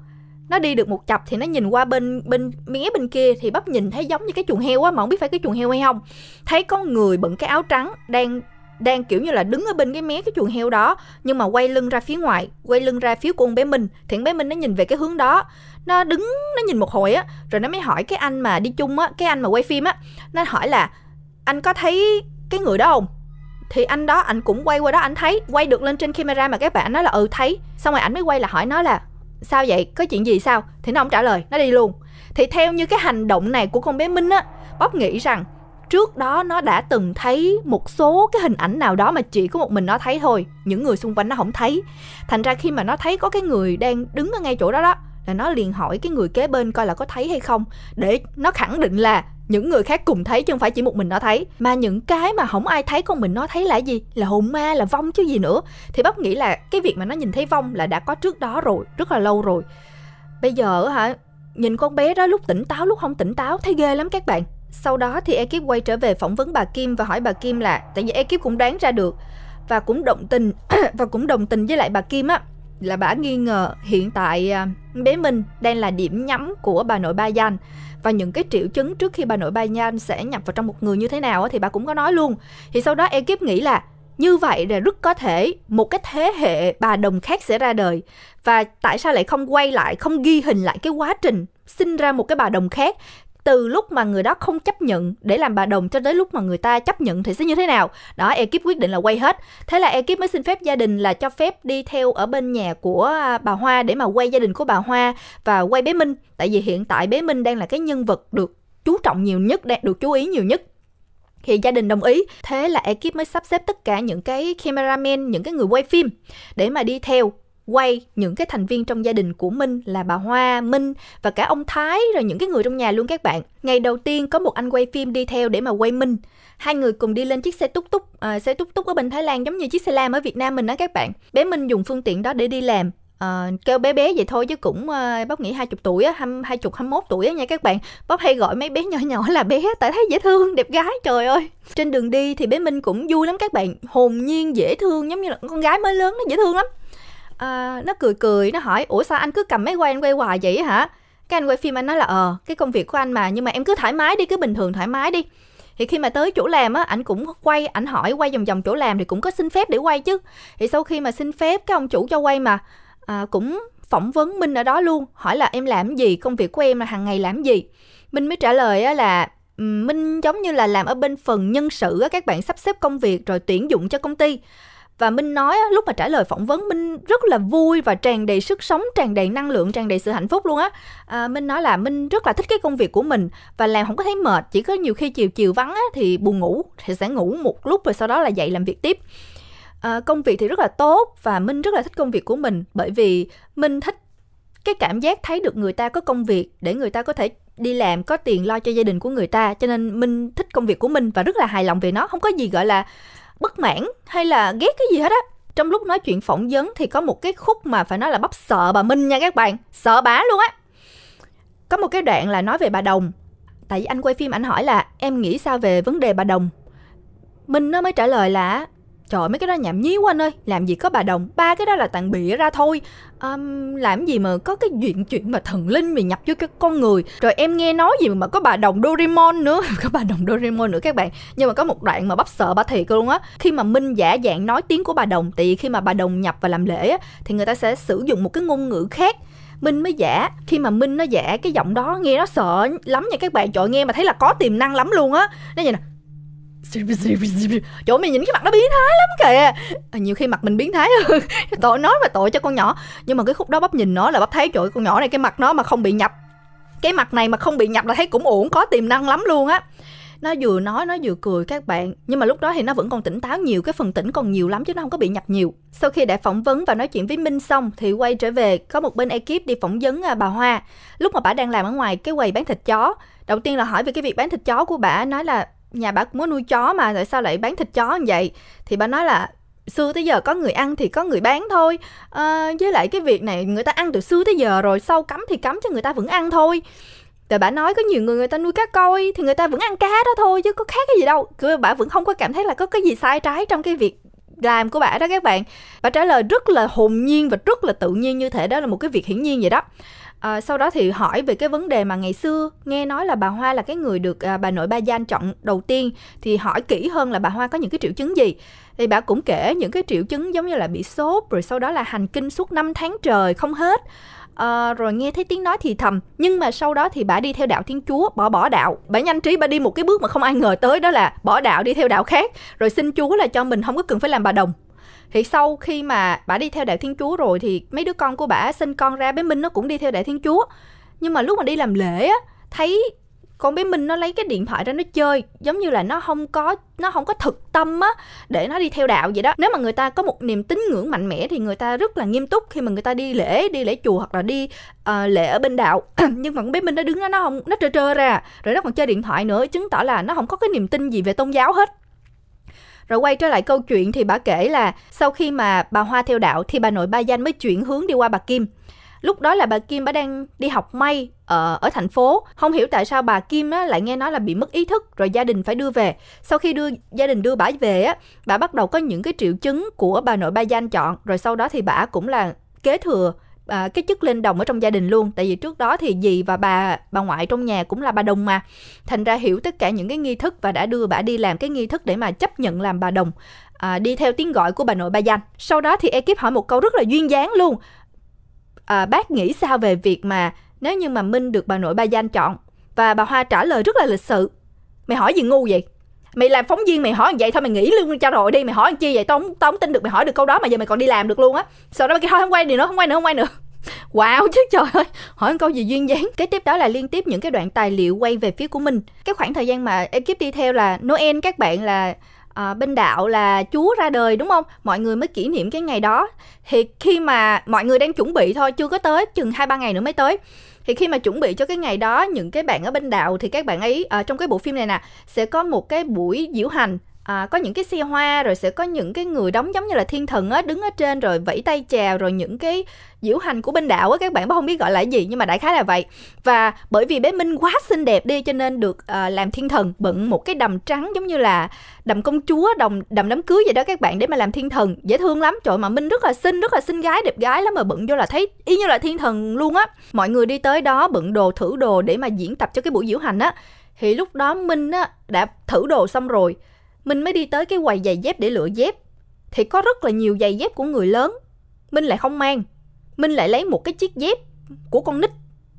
nó đi được một chập thì nó nhìn qua bên bên mé bên kia thì bắp nhìn thấy giống như cái chuồng heo á mà không biết phải cái chuồng heo hay không thấy có người bận cái áo trắng đang đang kiểu như là đứng ở bên cái mé cái chuồng heo đó nhưng mà quay lưng ra phía ngoài quay lưng ra phía của con bé minh thì con bé minh nó nhìn về cái hướng đó nó đứng nó nhìn một hồi á rồi nó mới hỏi cái anh mà đi chung á cái anh mà quay phim á nó hỏi là anh có thấy cái người đó không thì anh đó anh cũng quay qua đó anh thấy quay được lên trên camera mà các bạn nói là ừ thấy xong rồi ảnh mới quay là hỏi nó là sao vậy có chuyện gì sao thì nó không trả lời nó đi luôn thì theo như cái hành động này của con bé minh á bóc nghĩ rằng trước đó nó đã từng thấy một số cái hình ảnh nào đó mà chỉ có một mình nó thấy thôi những người xung quanh nó không thấy thành ra khi mà nó thấy có cái người đang đứng ở ngay chỗ đó đó là nó liền hỏi cái người kế bên coi là có thấy hay không để nó khẳng định là những người khác cùng thấy chứ không phải chỉ một mình nó thấy mà những cái mà không ai thấy con mình nó thấy là gì là hồn ma là vong chứ gì nữa thì bắp nghĩ là cái việc mà nó nhìn thấy vong là đã có trước đó rồi rất là lâu rồi bây giờ hả nhìn con bé đó lúc tỉnh táo lúc không tỉnh táo thấy ghê lắm các bạn sau đó thì ekip quay trở về phỏng vấn bà kim và hỏi bà kim là tại vì ekip cũng đoán ra được và cũng động tình và cũng đồng tình với lại bà kim á là bà nghi ngờ hiện tại à, bé mình đang là điểm nhắm của bà nội ba danh và những cái triệu chứng trước khi bà nội ba nhan sẽ nhập vào trong một người như thế nào thì bà cũng có nói luôn thì sau đó ekip nghĩ là như vậy là rất có thể một cái thế hệ bà đồng khác sẽ ra đời và tại sao lại không quay lại không ghi hình lại cái quá trình sinh ra một cái bà đồng khác từ lúc mà người đó không chấp nhận để làm bà đồng cho tới lúc mà người ta chấp nhận thì sẽ như thế nào đó ekip quyết định là quay hết thế là ekip mới xin phép gia đình là cho phép đi theo ở bên nhà của à, bà hoa để mà quay gia đình của bà hoa và quay bé minh tại vì hiện tại bé minh đang là cái nhân vật được chú trọng nhiều nhất được chú ý nhiều nhất thì gia đình đồng ý thế là ekip mới sắp xếp tất cả những cái cameraman những cái người quay phim để mà đi theo quay những cái thành viên trong gia đình của Minh là bà Hoa, Minh và cả ông Thái rồi những cái người trong nhà luôn các bạn. Ngày đầu tiên có một anh quay phim đi theo để mà quay Minh. Hai người cùng đi lên chiếc xe túc túc, à, xe túc túc ở bên Thái Lan giống như chiếc xe lam ở Việt Nam mình đó các bạn. Bé Minh dùng phương tiện đó để đi làm. À, kêu bé bé vậy thôi chứ cũng à, bóc nghĩ hai chục tuổi á hai chục hai mốt tuổi á nha các bạn Bác hay gọi mấy bé nhỏ nhỏ là bé tại thấy dễ thương đẹp gái trời ơi trên đường đi thì bé minh cũng vui lắm các bạn hồn nhiên dễ thương giống như là con gái mới lớn nó dễ thương lắm à, nó cười cười nó hỏi ủa sao anh cứ cầm máy quay anh quay hoài vậy hả cái anh quay phim anh nói là ờ cái công việc của anh mà nhưng mà em cứ thoải mái đi cứ bình thường thoải mái đi thì khi mà tới chỗ làm á ảnh cũng quay ảnh hỏi quay vòng vòng chỗ làm thì cũng có xin phép để quay chứ thì sau khi mà xin phép cái ông chủ cho quay mà à, cũng phỏng vấn minh ở đó luôn hỏi là em làm gì công việc của em là hàng ngày làm gì minh mới trả lời á là minh giống như là làm ở bên phần nhân sự á các bạn sắp xếp công việc rồi tuyển dụng cho công ty và minh nói lúc mà trả lời phỏng vấn minh rất là vui và tràn đầy sức sống tràn đầy năng lượng tràn đầy sự hạnh phúc luôn á à, minh nói là minh rất là thích cái công việc của mình và làm không có thấy mệt chỉ có nhiều khi chiều chiều vắng á, thì buồn ngủ thì sẽ ngủ một lúc rồi sau đó là dậy làm việc tiếp à, công việc thì rất là tốt và minh rất là thích công việc của mình bởi vì minh thích cái cảm giác thấy được người ta có công việc để người ta có thể đi làm có tiền lo cho gia đình của người ta cho nên minh thích công việc của mình và rất là hài lòng về nó không có gì gọi là bất mãn hay là ghét cái gì hết á trong lúc nói chuyện phỏng vấn thì có một cái khúc mà phải nói là bắp sợ bà minh nha các bạn sợ bá luôn á có một cái đoạn là nói về bà đồng tại vì anh quay phim anh hỏi là em nghĩ sao về vấn đề bà đồng minh nó mới trả lời là Trời mấy cái đó nhảm nhí quá anh ơi Làm gì có bà đồng Ba cái đó là tặng bịa ra thôi um, Làm gì mà có cái chuyện chuyện mà thần linh Mà nhập vô cái con người Rồi em nghe nói gì mà có bà đồng Doraemon nữa Có bà đồng Doraemon nữa các bạn Nhưng mà có một đoạn mà bắp sợ bà thiệt luôn á Khi mà Minh giả dạng nói tiếng của bà đồng Thì khi mà bà đồng nhập và làm lễ á Thì người ta sẽ sử dụng một cái ngôn ngữ khác Minh mới giả Khi mà Minh nó giả cái giọng đó nghe nó sợ lắm nha các bạn Trời nghe mà thấy là có tiềm năng lắm luôn á Nó vậy nè Chỗ mày nhìn cái mặt nó biến thái lắm kìa à, Nhiều khi mặt mình biến thái hơn Tội nói mà tội cho con nhỏ Nhưng mà cái khúc đó bắp nhìn nó là bắp thấy chỗ con nhỏ này cái mặt nó mà không bị nhập Cái mặt này mà không bị nhập là thấy cũng uổng Có tiềm năng lắm luôn á nó vừa nói nó vừa cười các bạn nhưng mà lúc đó thì nó vẫn còn tỉnh táo nhiều cái phần tỉnh còn nhiều lắm chứ nó không có bị nhập nhiều sau khi đã phỏng vấn và nói chuyện với minh xong thì quay trở về có một bên ekip đi phỏng vấn à, bà hoa lúc mà bà đang làm ở ngoài cái quầy bán thịt chó đầu tiên là hỏi về cái việc bán thịt chó của bà nói là nhà bà muốn nuôi chó mà tại sao lại bán thịt chó như vậy thì bà nói là xưa tới giờ có người ăn thì có người bán thôi à, với lại cái việc này người ta ăn từ xưa tới giờ rồi sau cấm thì cấm cho người ta vẫn ăn thôi tại bà nói có nhiều người người ta nuôi cá coi thì người ta vẫn ăn cá đó thôi chứ có khác cái gì đâu cứ bà vẫn không có cảm thấy là có cái gì sai trái trong cái việc làm của bà đó các bạn bà trả lời rất là hồn nhiên và rất là tự nhiên như thể đó là một cái việc hiển nhiên vậy đó À, sau đó thì hỏi về cái vấn đề mà ngày xưa nghe nói là bà Hoa là cái người được à, bà nội Ba Gian chọn đầu tiên thì hỏi kỹ hơn là bà Hoa có những cái triệu chứng gì. Thì bà cũng kể những cái triệu chứng giống như là bị sốt rồi sau đó là hành kinh suốt 5 tháng trời không hết. À, rồi nghe thấy tiếng nói thì thầm nhưng mà sau đó thì bà đi theo đạo Thiên Chúa bỏ bỏ đạo bà nhanh trí bà đi một cái bước mà không ai ngờ tới đó là bỏ đạo đi theo đạo khác rồi xin Chúa là cho mình không có cần phải làm bà đồng thì sau khi mà bà đi theo đạo thiên chúa rồi thì mấy đứa con của bà sinh con ra bé minh nó cũng đi theo đạo thiên chúa nhưng mà lúc mà đi làm lễ á thấy con bé minh nó lấy cái điện thoại ra nó chơi giống như là nó không có nó không có thực tâm á để nó đi theo đạo vậy đó nếu mà người ta có một niềm tín ngưỡng mạnh mẽ thì người ta rất là nghiêm túc khi mà người ta đi lễ đi lễ chùa hoặc là đi uh, lễ ở bên đạo nhưng mà con bé minh nó đứng đó nó không nó trơ trơ ra rồi nó còn chơi điện thoại nữa chứng tỏ là nó không có cái niềm tin gì về tôn giáo hết rồi quay trở lại câu chuyện thì bà kể là sau khi mà bà Hoa theo đạo thì bà nội Ba Danh mới chuyển hướng đi qua bà Kim. Lúc đó là bà Kim bà đang đi học may ở, ở thành phố. Không hiểu tại sao bà Kim á, lại nghe nói là bị mất ý thức rồi gia đình phải đưa về. Sau khi đưa gia đình đưa bà về á, bà bắt đầu có những cái triệu chứng của bà nội Ba Danh chọn. Rồi sau đó thì bà cũng là kế thừa à, cái chức linh đồng ở trong gia đình luôn tại vì trước đó thì dì và bà bà ngoại trong nhà cũng là bà đồng mà thành ra hiểu tất cả những cái nghi thức và đã đưa bà đi làm cái nghi thức để mà chấp nhận làm bà đồng à, đi theo tiếng gọi của bà nội bà danh sau đó thì ekip hỏi một câu rất là duyên dáng luôn à, bác nghĩ sao về việc mà nếu như mà minh được bà nội bà danh chọn và bà hoa trả lời rất là lịch sự mày hỏi gì ngu vậy mày làm phóng viên mày hỏi vậy thôi mày nghĩ luôn cho rồi đi mày hỏi chi vậy tao không tao không tin được mày hỏi được câu đó mà giờ mày còn đi làm được luôn á sau đó mày kêu thôi không quay đi nữa không quay nữa không quay nữa Wow chứ trời ơi Hỏi câu gì duyên dáng Kế tiếp đó là liên tiếp những cái đoạn tài liệu quay về phía của mình Cái khoảng thời gian mà ekip đi theo là Noel các bạn là à, bên đạo là Chúa ra đời đúng không? Mọi người mới kỷ niệm cái ngày đó. Thì khi mà mọi người đang chuẩn bị thôi, chưa có tới chừng 2 3 ngày nữa mới tới thì khi mà chuẩn bị cho cái ngày đó những cái bạn ở bên đạo thì các bạn ấy à, trong cái bộ phim này nè sẽ có một cái buổi diễu hành à, có những cái xe hoa rồi sẽ có những cái người đóng giống như là thiên thần á đứng ở trên rồi vẫy tay chào rồi những cái diễu hành của bên đảo á các bạn không biết gọi là gì nhưng mà đại khái là vậy và bởi vì bé minh quá xinh đẹp đi cho nên được à, làm thiên thần bận một cái đầm trắng giống như là đầm công chúa đầm đầm đám cưới vậy đó các bạn để mà làm thiên thần dễ thương lắm trời mà minh rất là xinh rất là xinh gái đẹp gái lắm mà bận vô là thấy y như là thiên thần luôn á mọi người đi tới đó bận đồ thử đồ để mà diễn tập cho cái buổi diễu hành á thì lúc đó minh á đã thử đồ xong rồi mình mới đi tới cái quầy giày dép để lựa dép. Thì có rất là nhiều giày dép của người lớn. Minh lại không mang. Minh lại lấy một cái chiếc dép của con nít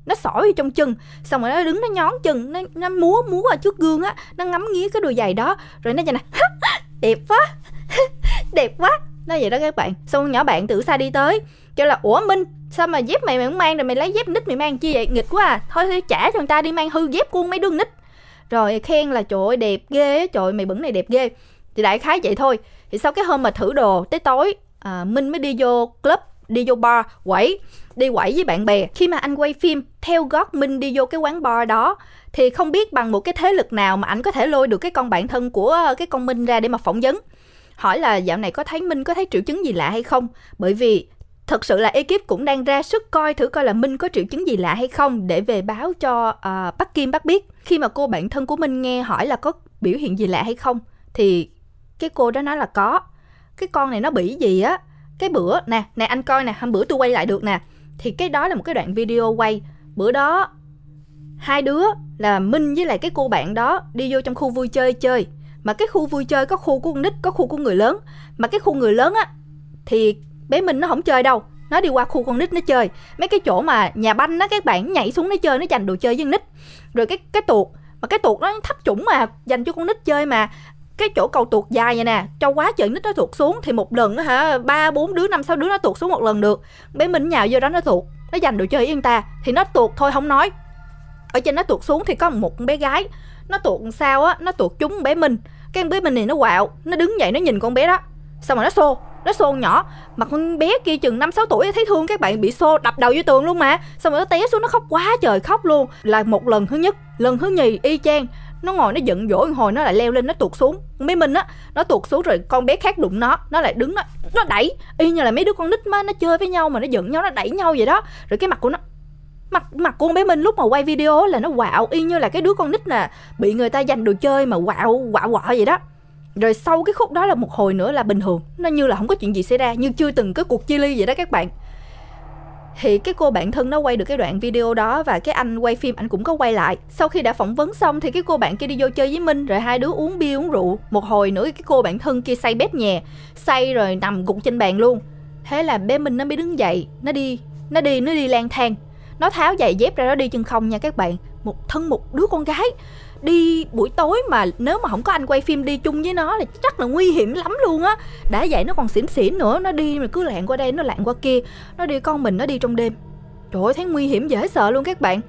nó sỏi trong chân xong rồi nó đứng nó nhón chân nó, nó múa múa ở trước gương á nó ngắm nghía cái đôi giày đó rồi nó vậy nè đẹp quá đẹp quá nó vậy đó các bạn xong nhỏ bạn tự xa đi tới kêu là ủa minh sao mà dép mày mày không mang rồi mày lấy dép nít mày mang chi vậy nghịch quá à thôi thì trả cho người ta đi mang hư dép của mấy đương nít rồi khen là trời ơi đẹp ghê trời ơi, mày bẩn này đẹp ghê thì đại khái vậy thôi thì sau cái hôm mà thử đồ tới tối à, minh mới đi vô club đi vô bar quẩy đi quẩy với bạn bè khi mà anh quay phim theo gót minh đi vô cái quán bar đó thì không biết bằng một cái thế lực nào mà anh có thể lôi được cái con bạn thân của ờ, cái con minh ra để mà phỏng vấn hỏi là dạo này có thấy minh có thấy triệu chứng gì lạ hay không bởi vì thật sự là ekip cũng đang ra sức coi thử coi là Minh có triệu chứng gì lạ hay không để về báo cho uh, Bắc Kim Bắc biết. Khi mà cô bạn thân của Minh nghe hỏi là có biểu hiện gì lạ hay không thì cái cô đó nói là có. Cái con này nó bị gì á? Cái bữa nè, nè anh coi nè, hôm bữa tôi quay lại được nè. Thì cái đó là một cái đoạn video quay. Bữa đó hai đứa là Minh với lại cái cô bạn đó đi vô trong khu vui chơi chơi. Mà cái khu vui chơi có khu của con nít, có khu của người lớn. Mà cái khu người lớn á thì bé mình nó không chơi đâu nó đi qua khu con nít nó chơi mấy cái chỗ mà nhà banh á các bạn nhảy xuống nó chơi nó dành đồ chơi với nít rồi cái cái tuột mà cái tuột nó thấp chủng mà dành cho con nít chơi mà cái chỗ cầu tuột dài vậy nè cho quá trời nít nó tuột xuống thì một lần hả ba bốn đứa năm sáu đứa nó tuột xuống một lần được bé mình nhào vô đó nó tuột nó dành đồ chơi với người ta thì nó tuột thôi không nói ở trên nó tuột xuống thì có một bé gái nó tuột sao á nó tuột trúng bé minh cái con bé minh này nó quạo nó đứng dậy nó nhìn con bé đó xong rồi nó xô nó xô nhỏ mà con bé kia chừng năm sáu tuổi thấy thương các bạn bị xô đập đầu vô tường luôn mà xong rồi nó té xuống nó khóc quá trời khóc luôn là một lần thứ nhất lần thứ nhì y chang nó ngồi nó giận dỗi hồi nó lại leo lên nó tuột xuống mấy mình á nó tuột xuống rồi con bé khác đụng nó nó lại đứng nó nó đẩy y như là mấy đứa con nít mà nó chơi với nhau mà nó giận nhau nó đẩy nhau vậy đó rồi cái mặt của nó mặt mặt của con bé Minh lúc mà quay video là nó quạo y như là cái đứa con nít nè bị người ta giành đồ chơi mà quạo quạo quọ vậy đó rồi sau cái khúc đó là một hồi nữa là bình thường nó như là không có chuyện gì xảy ra như chưa từng có cuộc chia ly vậy đó các bạn thì cái cô bạn thân nó quay được cái đoạn video đó và cái anh quay phim anh cũng có quay lại sau khi đã phỏng vấn xong thì cái cô bạn kia đi vô chơi với minh rồi hai đứa uống bia uống rượu một hồi nữa cái cô bạn thân kia say bét nhè say rồi nằm gục trên bàn luôn thế là bé minh nó mới đứng dậy nó đi nó đi nó đi lang thang nó tháo giày dép ra nó đi chân không nha các bạn một thân một đứa con gái đi buổi tối mà nếu mà không có anh quay phim đi chung với nó là chắc là nguy hiểm lắm luôn á đã vậy nó còn xỉn xỉn nữa nó đi mà cứ lạng qua đây nó lạng qua kia nó đi con mình nó đi trong đêm trời ơi thấy nguy hiểm dễ sợ luôn các bạn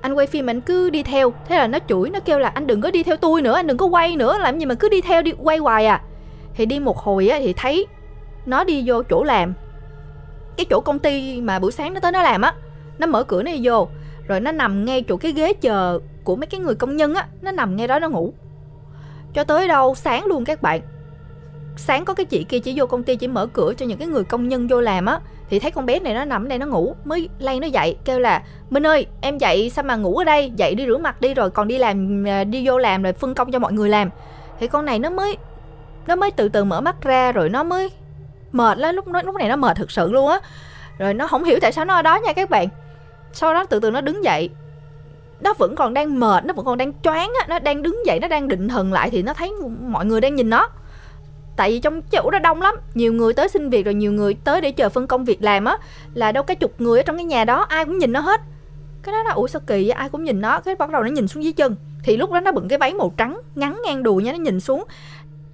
anh quay phim anh cứ đi theo thế là nó chửi nó kêu là anh đừng có đi theo tôi nữa anh đừng có quay nữa làm gì mà cứ đi theo đi quay hoài à thì đi một hồi á thì thấy nó đi vô chỗ làm cái chỗ công ty mà buổi sáng nó tới nó làm á nó mở cửa nó đi vô rồi nó nằm ngay chỗ cái ghế chờ của mấy cái người công nhân á Nó nằm ngay đó nó ngủ Cho tới đâu sáng luôn các bạn Sáng có cái chị kia chỉ vô công ty chỉ mở cửa cho những cái người công nhân vô làm á Thì thấy con bé này nó nằm đây nó ngủ Mới lay nó dậy kêu là Minh ơi em dậy sao mà ngủ ở đây Dậy đi rửa mặt đi rồi còn đi làm à, đi vô làm rồi phân công cho mọi người làm Thì con này nó mới nó mới từ từ mở mắt ra rồi nó mới mệt lắm lúc nó lúc này nó mệt thực sự luôn á rồi nó không hiểu tại sao nó ở đó nha các bạn sau đó từ từ nó đứng dậy nó vẫn còn đang mệt nó vẫn còn đang choáng á nó đang đứng dậy nó đang định thần lại thì nó thấy mọi người đang nhìn nó tại vì trong chỗ đó đông lắm nhiều người tới xin việc rồi nhiều người tới để chờ phân công việc làm á là đâu cái chục người ở trong cái nhà đó ai cũng nhìn nó hết cái đó là ủa sao kỳ vậy? ai cũng nhìn nó cái bắt đầu nó nhìn xuống dưới chân thì lúc đó nó bận cái váy màu trắng ngắn ngang đùi nha nó nhìn xuống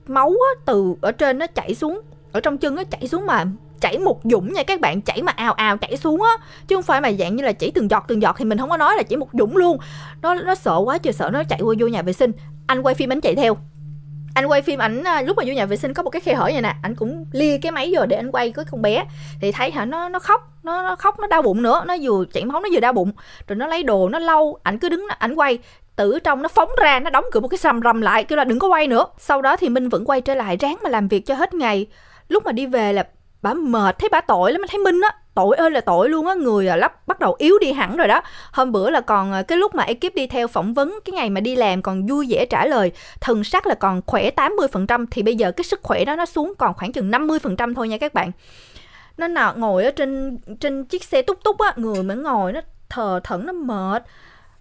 máu á, từ ở trên nó chảy xuống ở trong chân nó chảy xuống mà chảy một dũng nha các bạn chảy mà ào ào chảy xuống á chứ không phải mà dạng như là chảy từng giọt từng giọt thì mình không có nói là chảy một dũng luôn nó nó sợ quá trời sợ nó chạy qua vô nhà vệ sinh anh quay phim anh chạy theo anh quay phim ảnh à, lúc mà vô nhà vệ sinh có một cái khe hở này nè anh cũng lia cái máy rồi để anh quay cái con bé thì thấy hả nó nó khóc nó, nó khóc nó đau bụng nữa nó vừa chảy máu nó vừa đau bụng rồi nó lấy đồ nó lau ảnh cứ đứng ảnh quay tử trong nó phóng ra nó đóng cửa một cái sầm rầm lại kêu là đừng có quay nữa sau đó thì minh vẫn quay trở lại ráng mà làm việc cho hết ngày lúc mà đi về là bà mệt thấy bà tội lắm thấy minh á tội ơi là tội luôn á người à, lắp bắt đầu yếu đi hẳn rồi đó hôm bữa là còn ờ, cái lúc mà ekip đi theo phỏng vấn cái ngày mà đi làm còn vui vẻ trả lời thần sắc là còn khỏe 80% thì bây giờ cái sức khỏe đó nó xuống còn khoảng chừng 50% thôi nha các bạn nó nào ngồi ở trên trên chiếc xe túc túc á người mới ngồi nó thờ thẫn nó mệt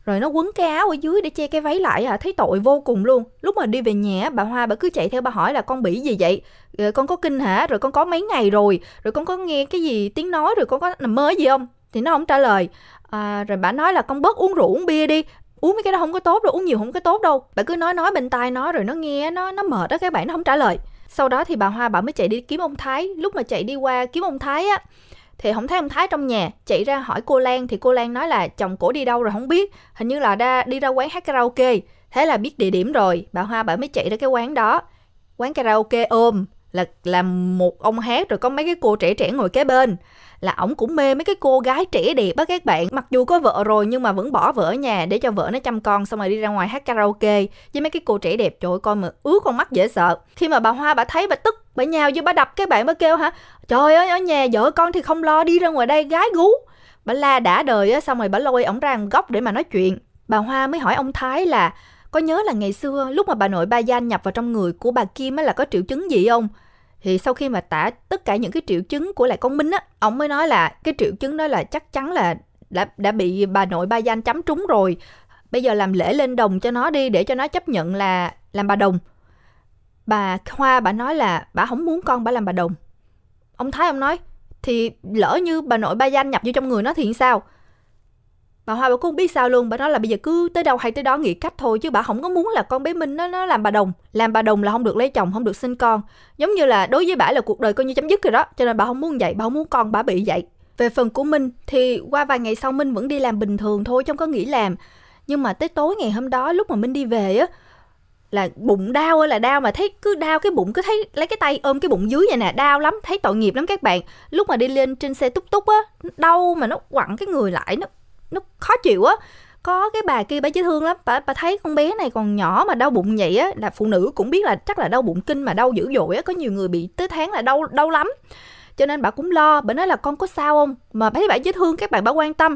rồi nó quấn cái áo ở dưới để che cái váy lại à thấy tội vô cùng luôn lúc mà đi về nhà bà hoa bà cứ chạy theo bà hỏi là con bị gì vậy rồi ờ, con có kinh hả rồi con có mấy ngày rồi rồi con có nghe cái gì tiếng nói rồi con có nằm mơ gì không thì nó không trả lời à, rồi bà nói là con bớt uống rượu uống bia đi uống mấy cái đó không có tốt đâu uống nhiều không có tốt đâu bà cứ nói nói bên tai nó rồi nó nghe nó nó mệt đó các bạn nó không trả lời sau đó thì bà hoa bà mới chạy đi kiếm ông thái lúc mà chạy đi qua kiếm ông thái á thì không thấy ông thái trong nhà chạy ra hỏi cô lan thì cô lan nói là chồng cổ đi đâu rồi không biết hình như là ra đi ra quán hát karaoke thế là biết địa điểm rồi bà hoa bà mới chạy ra cái quán đó quán karaoke ôm là là một ông hát rồi có mấy cái cô trẻ trẻ ngồi kế bên là ổng cũng mê mấy cái cô gái trẻ đẹp á các bạn mặc dù có vợ rồi nhưng mà vẫn bỏ vợ ở nhà để cho vợ nó chăm con xong rồi đi ra ngoài hát karaoke với mấy cái cô trẻ đẹp trời ơi coi mà ướt con mắt dễ sợ khi mà bà hoa bà thấy bà tức bà nhào vô bà đập cái bạn mới kêu hả trời ơi ở nhà vợ con thì không lo đi ra ngoài đây gái gú bà la đã đời á xong rồi bà lôi ổng ra góc để mà nói chuyện bà hoa mới hỏi ông thái là có nhớ là ngày xưa lúc mà bà nội ba Danh nhập vào trong người của bà Kim á là có triệu chứng gì không? Thì sau khi mà tả tất cả những cái triệu chứng của lại con Minh á, ông mới nói là cái triệu chứng đó là chắc chắn là đã đã bị bà nội ba Danh chấm trúng rồi. Bây giờ làm lễ lên đồng cho nó đi để cho nó chấp nhận là làm bà đồng bà Hoa bà nói là bà không muốn con bà làm bà đồng. Ông Thái ông nói thì lỡ như bà nội ba danh nhập vô trong người nó thì sao? Bà Hoa bà cũng không biết sao luôn, bà nói là bây giờ cứ tới đâu hay tới đó nghĩ cách thôi chứ bà không có muốn là con bé Minh nó nó làm bà đồng, làm bà đồng là không được lấy chồng, không được sinh con. Giống như là đối với bà là cuộc đời coi như chấm dứt rồi đó, cho nên bà không muốn vậy, bà không muốn con bà bị vậy. Về phần của Minh thì qua vài ngày sau Minh vẫn đi làm bình thường thôi, không có nghỉ làm. Nhưng mà tới tối ngày hôm đó lúc mà Minh đi về á, là bụng đau ơi là đau mà thấy cứ đau cái bụng cứ thấy lấy cái tay ôm cái bụng dưới vậy nè đau lắm thấy tội nghiệp lắm các bạn lúc mà đi lên trên xe túc túc á đau mà nó quặn cái người lại nó nó khó chịu á có cái bà kia bà dễ thương lắm bà, bà thấy con bé này còn nhỏ mà đau bụng vậy á là phụ nữ cũng biết là chắc là đau bụng kinh mà đau dữ dội á có nhiều người bị tới tháng là đau đau lắm cho nên bà cũng lo bà nói là con có sao không mà thấy bà dễ thương các bạn bà quan tâm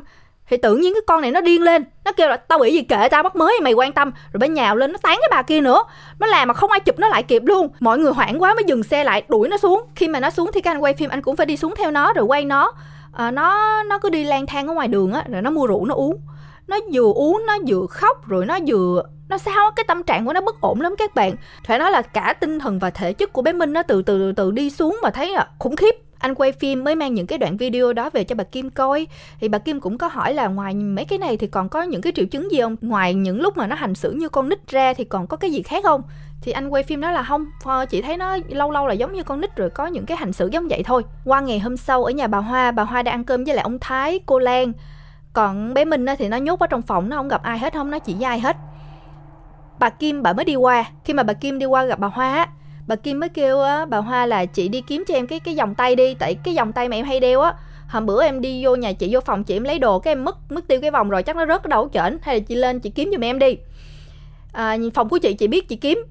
thì tự nhiên cái con này nó điên lên nó kêu là tao bị gì kệ tao mắc mới mày quan tâm rồi bé nhào lên nó tán cái bà kia nữa nó làm mà không ai chụp nó lại kịp luôn mọi người hoảng quá mới dừng xe lại đuổi nó xuống khi mà nó xuống thì cái anh quay phim anh cũng phải đi xuống theo nó rồi quay nó à, nó nó cứ đi lang thang ở ngoài đường á rồi nó mua rượu nó uống nó vừa uống nó vừa khóc rồi nó vừa nó sao cái tâm trạng của nó bất ổn lắm các bạn phải nói là cả tinh thần và thể chất của bé minh nó từ từ từ, từ đi xuống mà thấy à khủng khiếp anh quay phim mới mang những cái đoạn video đó về cho bà Kim coi thì bà Kim cũng có hỏi là ngoài mấy cái này thì còn có những cái triệu chứng gì không ngoài những lúc mà nó hành xử như con nít ra thì còn có cái gì khác không thì anh quay phim nói là không chỉ thấy nó lâu lâu là giống như con nít rồi có những cái hành xử giống vậy thôi qua ngày hôm sau ở nhà bà Hoa bà Hoa đang ăn cơm với lại ông Thái cô Lan còn bé Minh thì nó nhốt ở trong phòng nó không gặp ai hết không nó chỉ với ai hết bà Kim bà mới đi qua khi mà bà Kim đi qua gặp bà Hoa á bà Kim mới kêu á, bà Hoa là chị đi kiếm cho em cái cái vòng tay đi tại cái vòng tay mà em hay đeo á hôm bữa em đi vô nhà chị vô phòng chị em lấy đồ cái em mất mất tiêu cái vòng rồi chắc nó rớt ở đâu chởn hay là chị lên chị kiếm giùm em đi à, phòng của chị chị biết chị kiếm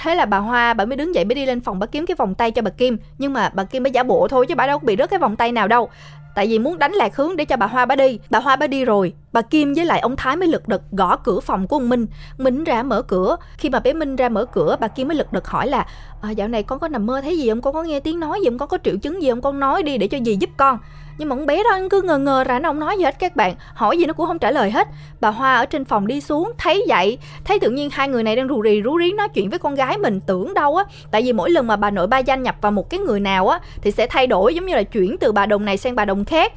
thế là bà Hoa bà mới đứng dậy mới đi lên phòng bà kiếm cái vòng tay cho bà Kim nhưng mà bà Kim mới giả bộ thôi chứ bà đâu có bị rớt cái vòng tay nào đâu tại vì muốn đánh lạc hướng để cho bà Hoa bà đi. Bà Hoa bà đi rồi, bà Kim với lại ông Thái mới lực đực gõ cửa phòng của ông Minh. Minh ra mở cửa, khi mà bé Minh ra mở cửa, bà Kim mới lực đực hỏi là à, dạo này con có nằm mơ thấy gì không, con có nghe tiếng nói gì không, con có triệu chứng gì không, con nói đi để cho dì giúp con nhưng mà con bé đó cứ ngờ ngờ ra nó không nói gì hết các bạn hỏi gì nó cũng không trả lời hết bà hoa ở trên phòng đi xuống thấy vậy thấy tự nhiên hai người này đang rù rì rú rí nói chuyện với con gái mình tưởng đâu á tại vì mỗi lần mà bà nội ba danh nhập vào một cái người nào á thì sẽ thay đổi giống như là chuyển từ bà đồng này sang bà đồng khác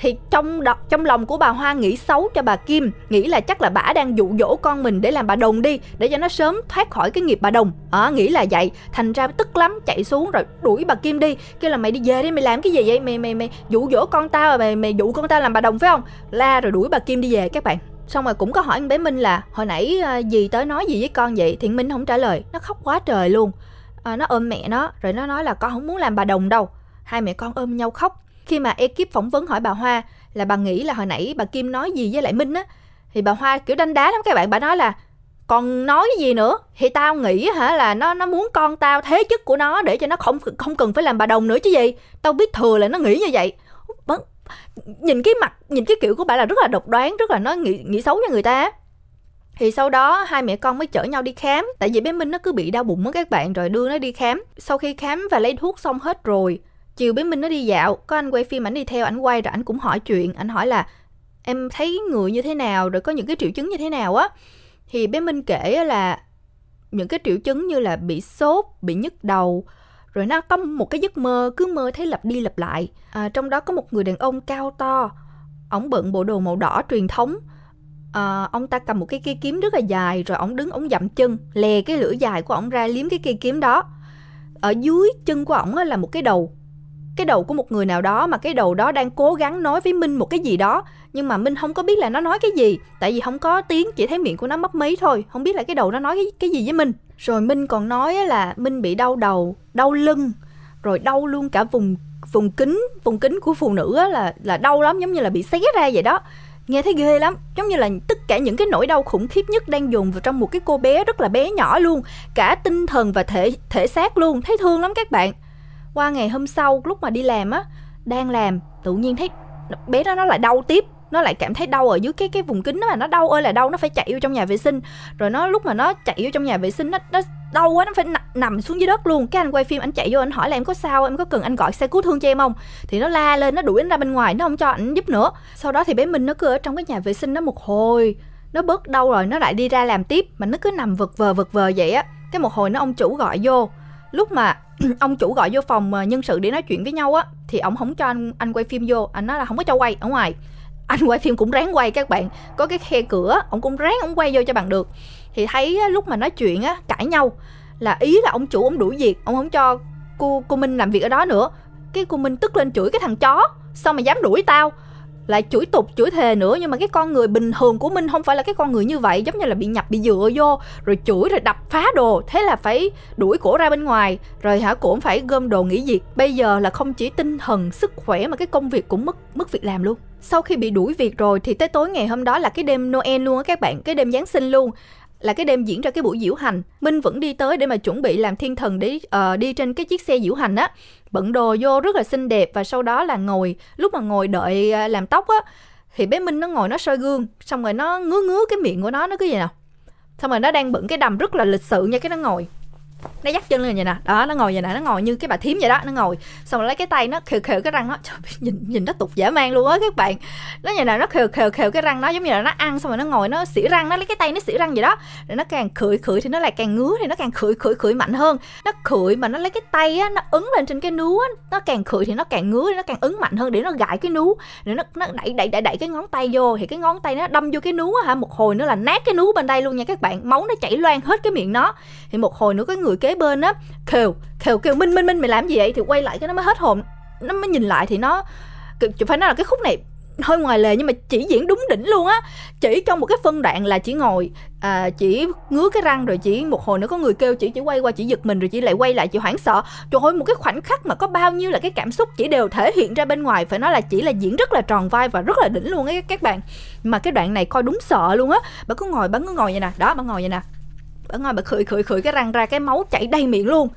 thì trong đọc trong lòng của bà Hoa nghĩ xấu cho bà Kim nghĩ là chắc là bà đang dụ dỗ con mình để làm bà đồng đi để cho nó sớm thoát khỏi cái nghiệp bà đồng à, nghĩ là vậy thành ra tức lắm chạy xuống rồi đuổi bà Kim đi kêu là mày đi về đi mày làm cái gì vậy mày mày mày dụ dỗ con tao rồi à? mày mày dụ con tao làm bà đồng phải không la rồi đuổi bà Kim đi về các bạn xong rồi cũng có hỏi anh bé Minh là hồi nãy gì ờ, tới nói gì với con vậy thiện Minh không trả lời nó khóc quá trời luôn à, nó ôm mẹ nó rồi nó nói là con không muốn làm bà đồng đâu hai mẹ con ôm nhau khóc khi mà ekip phỏng vấn hỏi bà Hoa là bà nghĩ là hồi nãy bà Kim nói gì với lại Minh á, thì bà Hoa kiểu đanh đá lắm các bạn, bà nói là còn nói gì nữa thì tao nghĩ hả là nó nó muốn con tao thế chức của nó để cho nó không không cần phải làm bà đồng nữa chứ gì tao biết thừa là nó nghĩ như vậy nhìn cái mặt nhìn cái kiểu của bà là rất là độc đoán rất là nó nghĩ nghĩ xấu cho người ta thì sau đó hai mẹ con mới chở nhau đi khám tại vì bé minh nó cứ bị đau bụng á các bạn rồi đưa nó đi khám sau khi khám và lấy thuốc xong hết rồi chiều bé minh nó đi dạo có anh quay phim ảnh đi theo ảnh quay rồi ảnh cũng hỏi chuyện ảnh hỏi là em thấy người như thế nào rồi có những cái triệu chứng như thế nào á thì bé minh kể là những cái triệu chứng như là bị sốt bị nhức đầu rồi nó có một cái giấc mơ cứ mơ thấy lặp đi lặp lại à, trong đó có một người đàn ông cao to ổng bận bộ đồ màu đỏ truyền thống à, ông ta cầm một cái cây kiếm rất là dài rồi ổng đứng ổng dậm chân lè cái lưỡi dài của ổng ra liếm cái cây kiếm đó ở dưới chân của ổng là một cái đầu cái đầu của một người nào đó mà cái đầu đó đang cố gắng nói với minh một cái gì đó nhưng mà minh không có biết là nó nói cái gì tại vì không có tiếng chỉ thấy miệng của nó mấp mí thôi không biết là cái đầu nó nói cái, cái gì với minh rồi minh còn nói là minh bị đau đầu đau lưng rồi đau luôn cả vùng vùng kính vùng kính của phụ nữ là là đau lắm giống như là bị xé ra vậy đó nghe thấy ghê lắm giống như là tất cả những cái nỗi đau khủng khiếp nhất đang dồn vào trong một cái cô bé rất là bé nhỏ luôn cả tinh thần và thể thể xác luôn thấy thương lắm các bạn qua ngày hôm sau lúc mà đi làm á đang làm tự nhiên thấy bé đó nó lại đau tiếp nó lại cảm thấy đau ở dưới cái cái vùng kính đó mà nó đau ơi là đau nó phải chạy vô trong nhà vệ sinh rồi nó lúc mà nó chạy vô trong nhà vệ sinh nó nó đau quá nó phải nằm xuống dưới đất luôn cái anh quay phim anh chạy vô anh hỏi là em có sao em có cần anh gọi xe cứu thương cho em không thì nó la lên nó đuổi anh ra bên ngoài nó không cho anh giúp nữa sau đó thì bé minh nó cứ ở trong cái nhà vệ sinh nó một hồi nó bớt đau rồi nó lại đi ra làm tiếp mà nó cứ nằm vật vờ vật vờ vậy á cái một hồi nó ông chủ gọi vô lúc mà ông chủ gọi vô phòng ờ, nhân sự để nói chuyện với nhau á thì ông không cho anh anh quay phim vô anh nói là không có cho quay ở ngoài anh quay phim cũng ráng quay các bạn có cái khe cửa ông cũng ráng ông quay vô cho bạn được thì thấy lúc mà nói chuyện á cãi nhau là ý là ông chủ ông đuổi việc ông không cho cô cô minh làm việc ở đó nữa cái cô minh tức lên chửi cái thằng chó sao mà dám đuổi tao lại chửi tục chửi thề nữa nhưng mà cái con người bình thường của mình không phải là cái con người như vậy giống như là bị nhập bị dựa vô rồi chửi rồi đập phá đồ thế là phải đuổi cổ ra bên ngoài rồi hả cổ cũng phải gom đồ nghỉ việc bây giờ là không chỉ tinh thần sức khỏe mà cái công việc cũng mất mất việc làm luôn sau khi bị đuổi việc rồi thì tới tối ngày hôm đó là cái đêm Noel luôn á các bạn, cái đêm Giáng sinh luôn là cái đêm diễn ra cái buổi diễu hành minh vẫn đi tới để mà chuẩn bị làm thiên thần để uh, đi trên cái chiếc xe diễu hành á bận đồ vô rất là xinh đẹp và sau đó là ngồi lúc mà ngồi đợi ờ, làm tóc á thì bé minh nó ngồi nó soi gương xong rồi nó ngứa ngứa cái miệng của nó nó cứ vậy nào xong rồi nó đang bận cái đầm rất là lịch sự nha cái nó ngồi nó dắt chân lên vậy nè đó nó ngồi vậy nè nó ngồi như cái bà thím vậy đó nó ngồi xong rồi lấy cái tay nó khều khều cái răng nó Trời, nhìn nhìn nó tục dã man luôn á các bạn nó vậy nè nó khều khều khều cái răng nó giống như là nó ăn xong rồi nó ngồi nó xỉ răng nó lấy cái tay nó xỉ răng vậy đó rồi nó càng khửi khửi thì nó lại càng ngứa thì nó càng khửi khửi khửi mạnh hơn nó khửi mà nó lấy cái tay á nó ấn lên trên cái nú á nó càng khửi thì nó càng ngứa nó càng ấn mạnh hơn để nó gãi cái nú để nó nó đẩy đẩy đẩy đẩy cái ngón tay vô thì cái ngón tay nó đâm vô cái nú á hả một hồi nữa là nát cái nú bên đây luôn nha các bạn máu nó chảy loang hết cái miệng nó thì một hồi nữa cái người người kế bên á kêu kêu kêu minh minh minh mày làm gì vậy thì quay lại cái nó mới hết hồn nó mới nhìn lại thì nó phải nói là cái khúc này hơi ngoài lề nhưng mà chỉ diễn đúng đỉnh luôn á chỉ trong một cái phân đoạn là chỉ ngồi à, chỉ ngứa cái răng rồi chỉ một hồi nữa có người kêu chỉ chỉ quay qua chỉ giật mình rồi chỉ lại quay lại chỉ hoảng sợ trời ơi một cái khoảnh khắc mà có bao nhiêu là cái cảm xúc chỉ đều thể hiện ra bên ngoài phải nói là chỉ là diễn rất là tròn vai và rất là đỉnh luôn ấy các bạn mà cái đoạn này coi đúng sợ luôn á bà cứ ngồi bà cứ ngồi vậy nè đó bà ngồi vậy nè ở ngoài bà khửi khửi khửi cái răng ra cái máu chảy đầy miệng luôn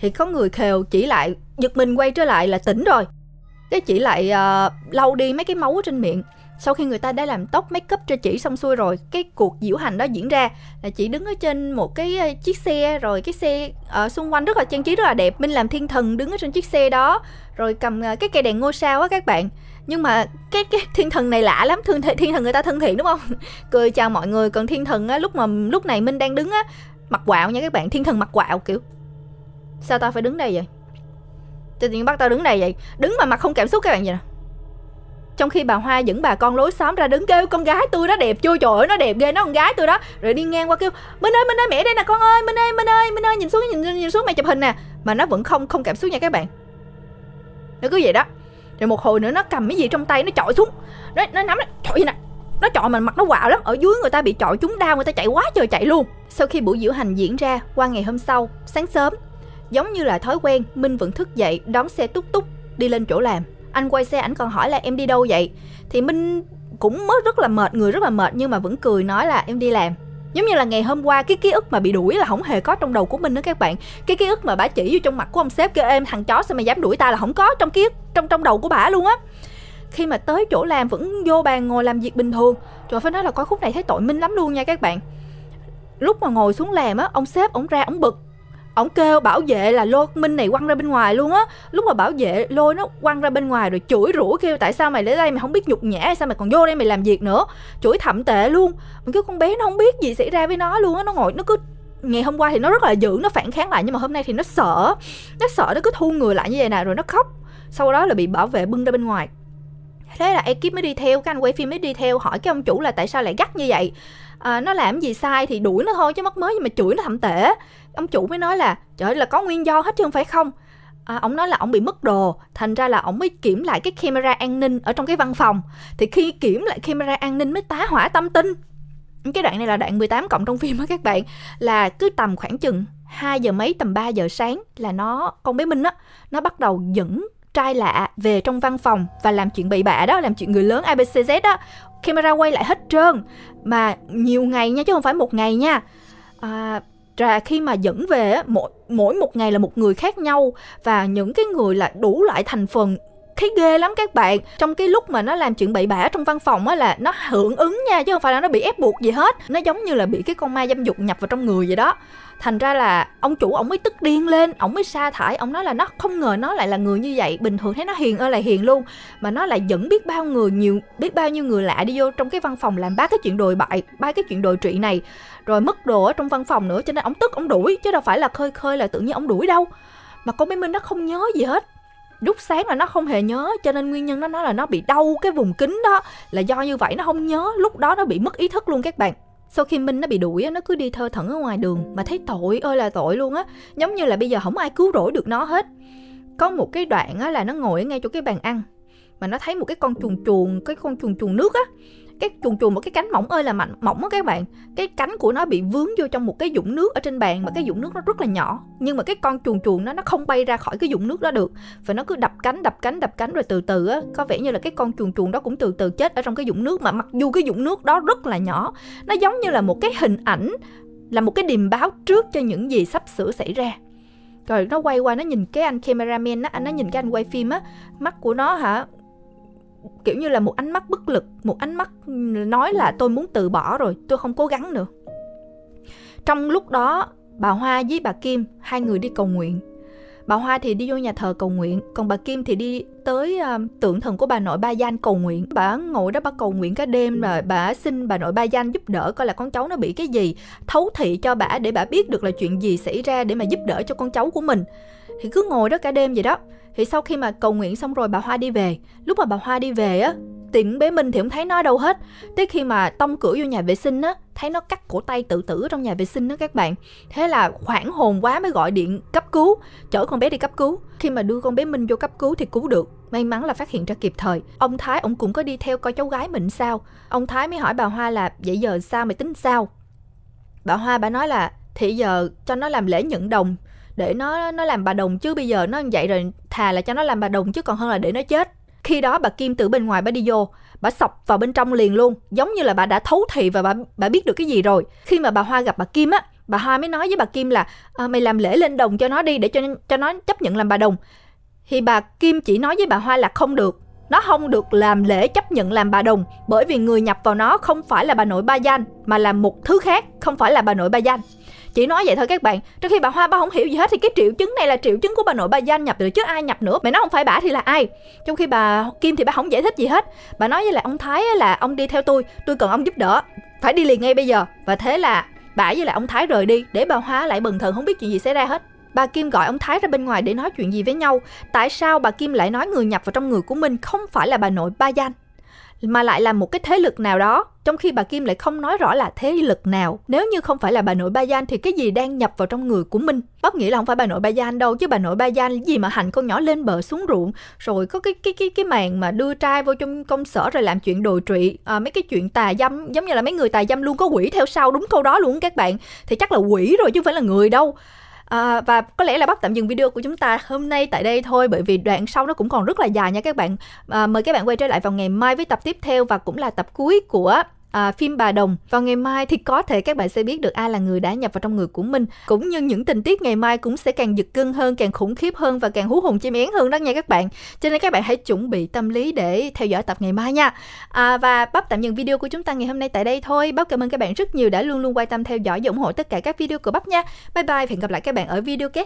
thì có người khều chỉ lại giật mình quay trở lại là tỉnh rồi cái chỉ lại uh, lau đi mấy cái máu ở trên miệng sau khi người ta đã làm tóc make up cho chị xong xuôi rồi cái cuộc diễu hành đó diễn ra là chị đứng ở trên một cái ờ, chiếc xe rồi cái xe ở ờ, uh, xung quanh rất là trang trí rất là đẹp minh làm thiên thần đứng ở trên chiếc xe đó rồi cầm uh, cái cây đèn ngôi sao á các bạn nhưng mà cái cái thiên thần này lạ lắm thương thiên, thiên thần người ta thân thiện đúng không cười chào mọi người còn thiên thần á lúc mà lúc này minh đang đứng á mặc quạo nha các bạn thiên thần mặc quạo kiểu sao tao phải đứng đây vậy tự nhiên bắt tao đứng đây vậy đứng mà mặt không cảm xúc các bạn vậy nè trong khi bà hoa dẫn bà con lối xóm ra đứng kêu con gái tôi đó đẹp chưa trời ơi nó đẹp ghê nó con gái tôi đó rồi đi ngang qua kêu minh ơi minh ơi mẹ đây nè con ơi minh ơi minh ơi minh ơi nhìn xuống nhìn, nhìn xuống mày chụp hình nè mà nó vẫn không không cảm xúc nha các bạn nó cứ vậy đó rồi một hồi nữa nó cầm cái gì trong tay nó chọi xuống nó nó nắm nó chọi vậy nè nó chọi mình mặt nó quạo lắm ở dưới người ta bị chọi chúng đau người ta chạy quá trời chạy luôn sau khi buổi diễu hành diễn ra qua ngày hôm sau sáng sớm giống như là thói quen minh vẫn thức dậy đón xe túc túc đi lên chỗ làm anh quay xe ảnh còn hỏi là em đi đâu vậy thì minh cũng mới rất là mệt người rất là mệt nhưng mà vẫn cười nói là em đi làm giống như là ngày hôm qua cái ký ức mà bị đuổi là không hề có trong đầu của mình nữa các bạn cái ký ức mà bà chỉ vô trong mặt của ông sếp kêu em thằng chó sao mày dám đuổi ta là không có trong ký ức trong trong đầu của bà luôn á khi mà tới chỗ làm vẫn vô bàn ngồi làm việc bình thường trời phải nói là coi khúc này thấy tội minh lắm luôn nha các bạn lúc mà ngồi xuống làm á ông sếp ông ra ông bực ổng kêu bảo vệ là lôi minh này quăng ra bên ngoài luôn á lúc mà bảo vệ lôi nó quăng ra bên ngoài rồi chửi rủa kêu tại sao mày đến đây mày không biết nhục nhã sao mày còn vô đây mày làm việc nữa chửi thậm tệ luôn mình cái con bé nó không biết gì xảy ra với nó luôn á nó ngồi nó cứ ngày hôm qua thì nó rất là dữ nó phản kháng lại nhưng mà hôm nay thì nó sợ nó sợ nó cứ thu người lại như vậy nè rồi nó khóc sau đó là bị bảo vệ bưng ra bên ngoài thế là ekip mới đi theo cái anh quay phim mới đi theo hỏi cái ông chủ là tại sao lại gắt như vậy à, nó làm gì sai thì đuổi nó thôi chứ mất mới nhưng mà chửi nó thậm tệ ông chủ mới nói là trời là có nguyên do hết chứ không phải không à, ông nói là ông bị mất đồ thành ra là ông mới kiểm lại cái camera an ninh ở trong cái văn phòng thì khi kiểm lại camera an ninh mới tá hỏa tâm tinh cái đoạn này là đoạn 18 cộng trong phim đó các bạn là cứ tầm khoảng chừng 2 giờ mấy tầm 3 giờ sáng là nó con bé Minh á nó bắt đầu dẫn trai lạ về trong văn phòng và làm chuyện bậy bạ đó làm chuyện người lớn ABCZ đó camera quay lại hết trơn mà nhiều ngày nha chứ không phải một ngày nha à, ra khi mà dẫn về mỗi mỗi một ngày là một người khác nhau và những cái người là đủ loại thành phần thấy ghê lắm các bạn trong cái lúc mà nó làm chuyện bậy bạ trong văn phòng á là nó hưởng ứng nha chứ không phải là nó bị ép buộc gì hết nó giống như là bị cái con ma dâm dục nhập vào trong người vậy đó thành ra là ông chủ ổng mới tức điên lên ổng mới sa thải ổng nói là nó không ngờ nó lại là người như vậy bình thường thấy nó hiền ơi là hiền luôn mà nó lại dẫn biết bao người nhiều biết bao nhiêu người lạ đi vô trong cái văn phòng làm ba cái chuyện đồi bại ba cái chuyện đồi trụy này rồi mất đồ ở trong văn phòng nữa cho nên ổng tức ổng đuổi chứ đâu phải là khơi khơi là tự nhiên ổng đuổi đâu mà con bé minh nó không nhớ gì hết lúc sáng là nó không hề nhớ cho nên nguyên nhân nó nói là nó bị đau cái vùng kính đó là do như vậy nó không nhớ lúc đó nó bị mất ý thức luôn các bạn sau khi minh nó bị đuổi á nó cứ đi thơ thẩn ở ngoài đường mà thấy tội ơi là tội luôn á giống như là bây giờ không ai cứu rỗi được nó hết có một cái đoạn á là nó ngồi ngay chỗ cái bàn ăn mà nó thấy một cái con chuồn chuồn cái con chuồn chuồn nước á cái chuồn chuồn một cái cánh mỏng ơi là mạnh mỏng á các bạn cái cánh của nó bị vướng vô trong một cái dụng nước ở trên bàn mà cái dụng nước nó rất là nhỏ nhưng mà cái con chuồn chuồn nó nó không bay ra khỏi cái dụng nước đó được và nó cứ đập cánh đập cánh đập cánh rồi từ từ á có vẻ như là cái con chuồn chuồn đó cũng từ từ chết ở trong cái dụng nước mà mặc dù cái dụng nước đó rất là nhỏ nó giống như là một cái hình ảnh là một cái điềm báo trước cho những gì sắp sửa xảy ra rồi nó quay qua nó nhìn cái anh cameraman á anh nó nhìn cái anh quay phim á mắt của nó hả kiểu như là một ánh mắt bất lực một ánh mắt nói là tôi muốn từ bỏ rồi tôi không cố gắng nữa trong lúc đó bà hoa với bà kim hai người đi cầu nguyện bà hoa thì đi vô nhà thờ cầu nguyện còn bà kim thì đi tới um, tượng thần của bà nội ba gian cầu nguyện bà ngồi đó bà cầu nguyện cả đêm rồi bà xin bà nội ba gian giúp đỡ coi là con cháu nó bị cái gì thấu thị cho bà để bà biết được là chuyện gì xảy ra để mà giúp đỡ cho con cháu của mình thì cứ ngồi đó cả đêm vậy đó thì sau khi mà cầu nguyện xong rồi bà hoa đi về lúc mà bà hoa đi về á tiện bé minh thì không thấy nó đâu hết tới khi mà tông cửa vô nhà vệ sinh á thấy nó cắt cổ tay tự tử trong nhà vệ sinh đó các bạn thế là khoảng hồn quá mới gọi điện cấp cứu chở con bé đi cấp cứu khi mà đưa con bé minh vô cấp cứu thì cứu được may mắn là phát hiện ra kịp thời ông thái ông cũng có đi theo coi cháu gái mình sao ông thái mới hỏi bà hoa là vậy giờ sao mày tính sao bà hoa bà nói là thì giờ cho nó làm lễ nhận đồng để nó nó làm bà đồng chứ bây giờ nó vậy rồi thà là cho nó làm bà đồng chứ còn hơn là để nó chết khi đó bà kim từ bên ngoài bà đi vô bà sọc vào bên trong liền luôn giống như là bà đã thấu thị và bà bà biết được cái gì rồi khi mà bà hoa gặp bà kim á bà hoa mới nói với bà kim là à, mày làm lễ lên đồng cho nó đi để cho cho nó chấp nhận làm bà đồng thì bà kim chỉ nói với bà hoa là không được nó không được làm lễ chấp nhận làm bà đồng bởi vì người nhập vào nó không phải là bà nội ba danh mà là một thứ khác không phải là bà nội ba danh chỉ nói vậy thôi các bạn trong khi bà hoa ba không hiểu gì hết thì cái triệu chứng này là triệu chứng của bà nội bà danh nhập được chứ ai nhập nữa mẹ nói không phải bà thì là ai trong khi bà kim thì bà không giải thích gì hết bà nói với lại ông thái là ông đi theo tôi tôi cần ông giúp đỡ phải đi liền ngay bây giờ và thế là bà với lại ông thái rời đi để bà hoa lại bần thần không biết chuyện gì xảy ra hết bà Kim gọi ông Thái ra bên ngoài để nói chuyện gì với nhau. Tại sao bà Kim lại nói người nhập vào trong người của mình không phải là bà nội Ba Danh, mà lại là một cái thế lực nào đó trong khi bà Kim lại không nói rõ là thế lực nào. Nếu như không phải là bà nội Ba Gian thì cái gì đang nhập vào trong người của Minh? Bắp nghĩ là không phải bà nội Ba Gian đâu, chứ bà nội Ba Gian gì mà hành con nhỏ lên bờ xuống ruộng, rồi có cái cái cái cái màn mà đưa trai vô trong công sở rồi làm chuyện đồi trụy, à, mấy cái chuyện tà dâm, giống như là mấy người tà dâm luôn có quỷ theo sau đúng câu đó luôn các bạn. Thì chắc là quỷ rồi chứ không phải là người đâu. À, và có lẽ là bắt tạm dừng video của chúng ta hôm nay tại đây thôi bởi vì đoạn sau nó cũng còn rất là dài nha các bạn. À, mời các bạn quay trở lại vào ngày mai với tập tiếp theo và cũng là tập cuối của à, phim Bà Đồng. Vào ngày mai thì có thể các bạn sẽ biết được ai là người đã nhập vào trong người của mình. Cũng như những tình tiết ngày mai cũng sẽ càng giật cưng hơn, càng khủng khiếp hơn và càng hú hồn chim én hơn đó nha các bạn. Cho nên các bạn hãy chuẩn bị tâm lý để theo dõi tập ngày mai nha. À, và bắp tạm dừng video của chúng ta ngày hôm nay tại đây thôi. Bắp cảm ơn các bạn rất nhiều đã luôn luôn quan tâm theo dõi và ủng hộ tất cả các video của bắp nha. Bye bye hẹn gặp lại các bạn ở video kế.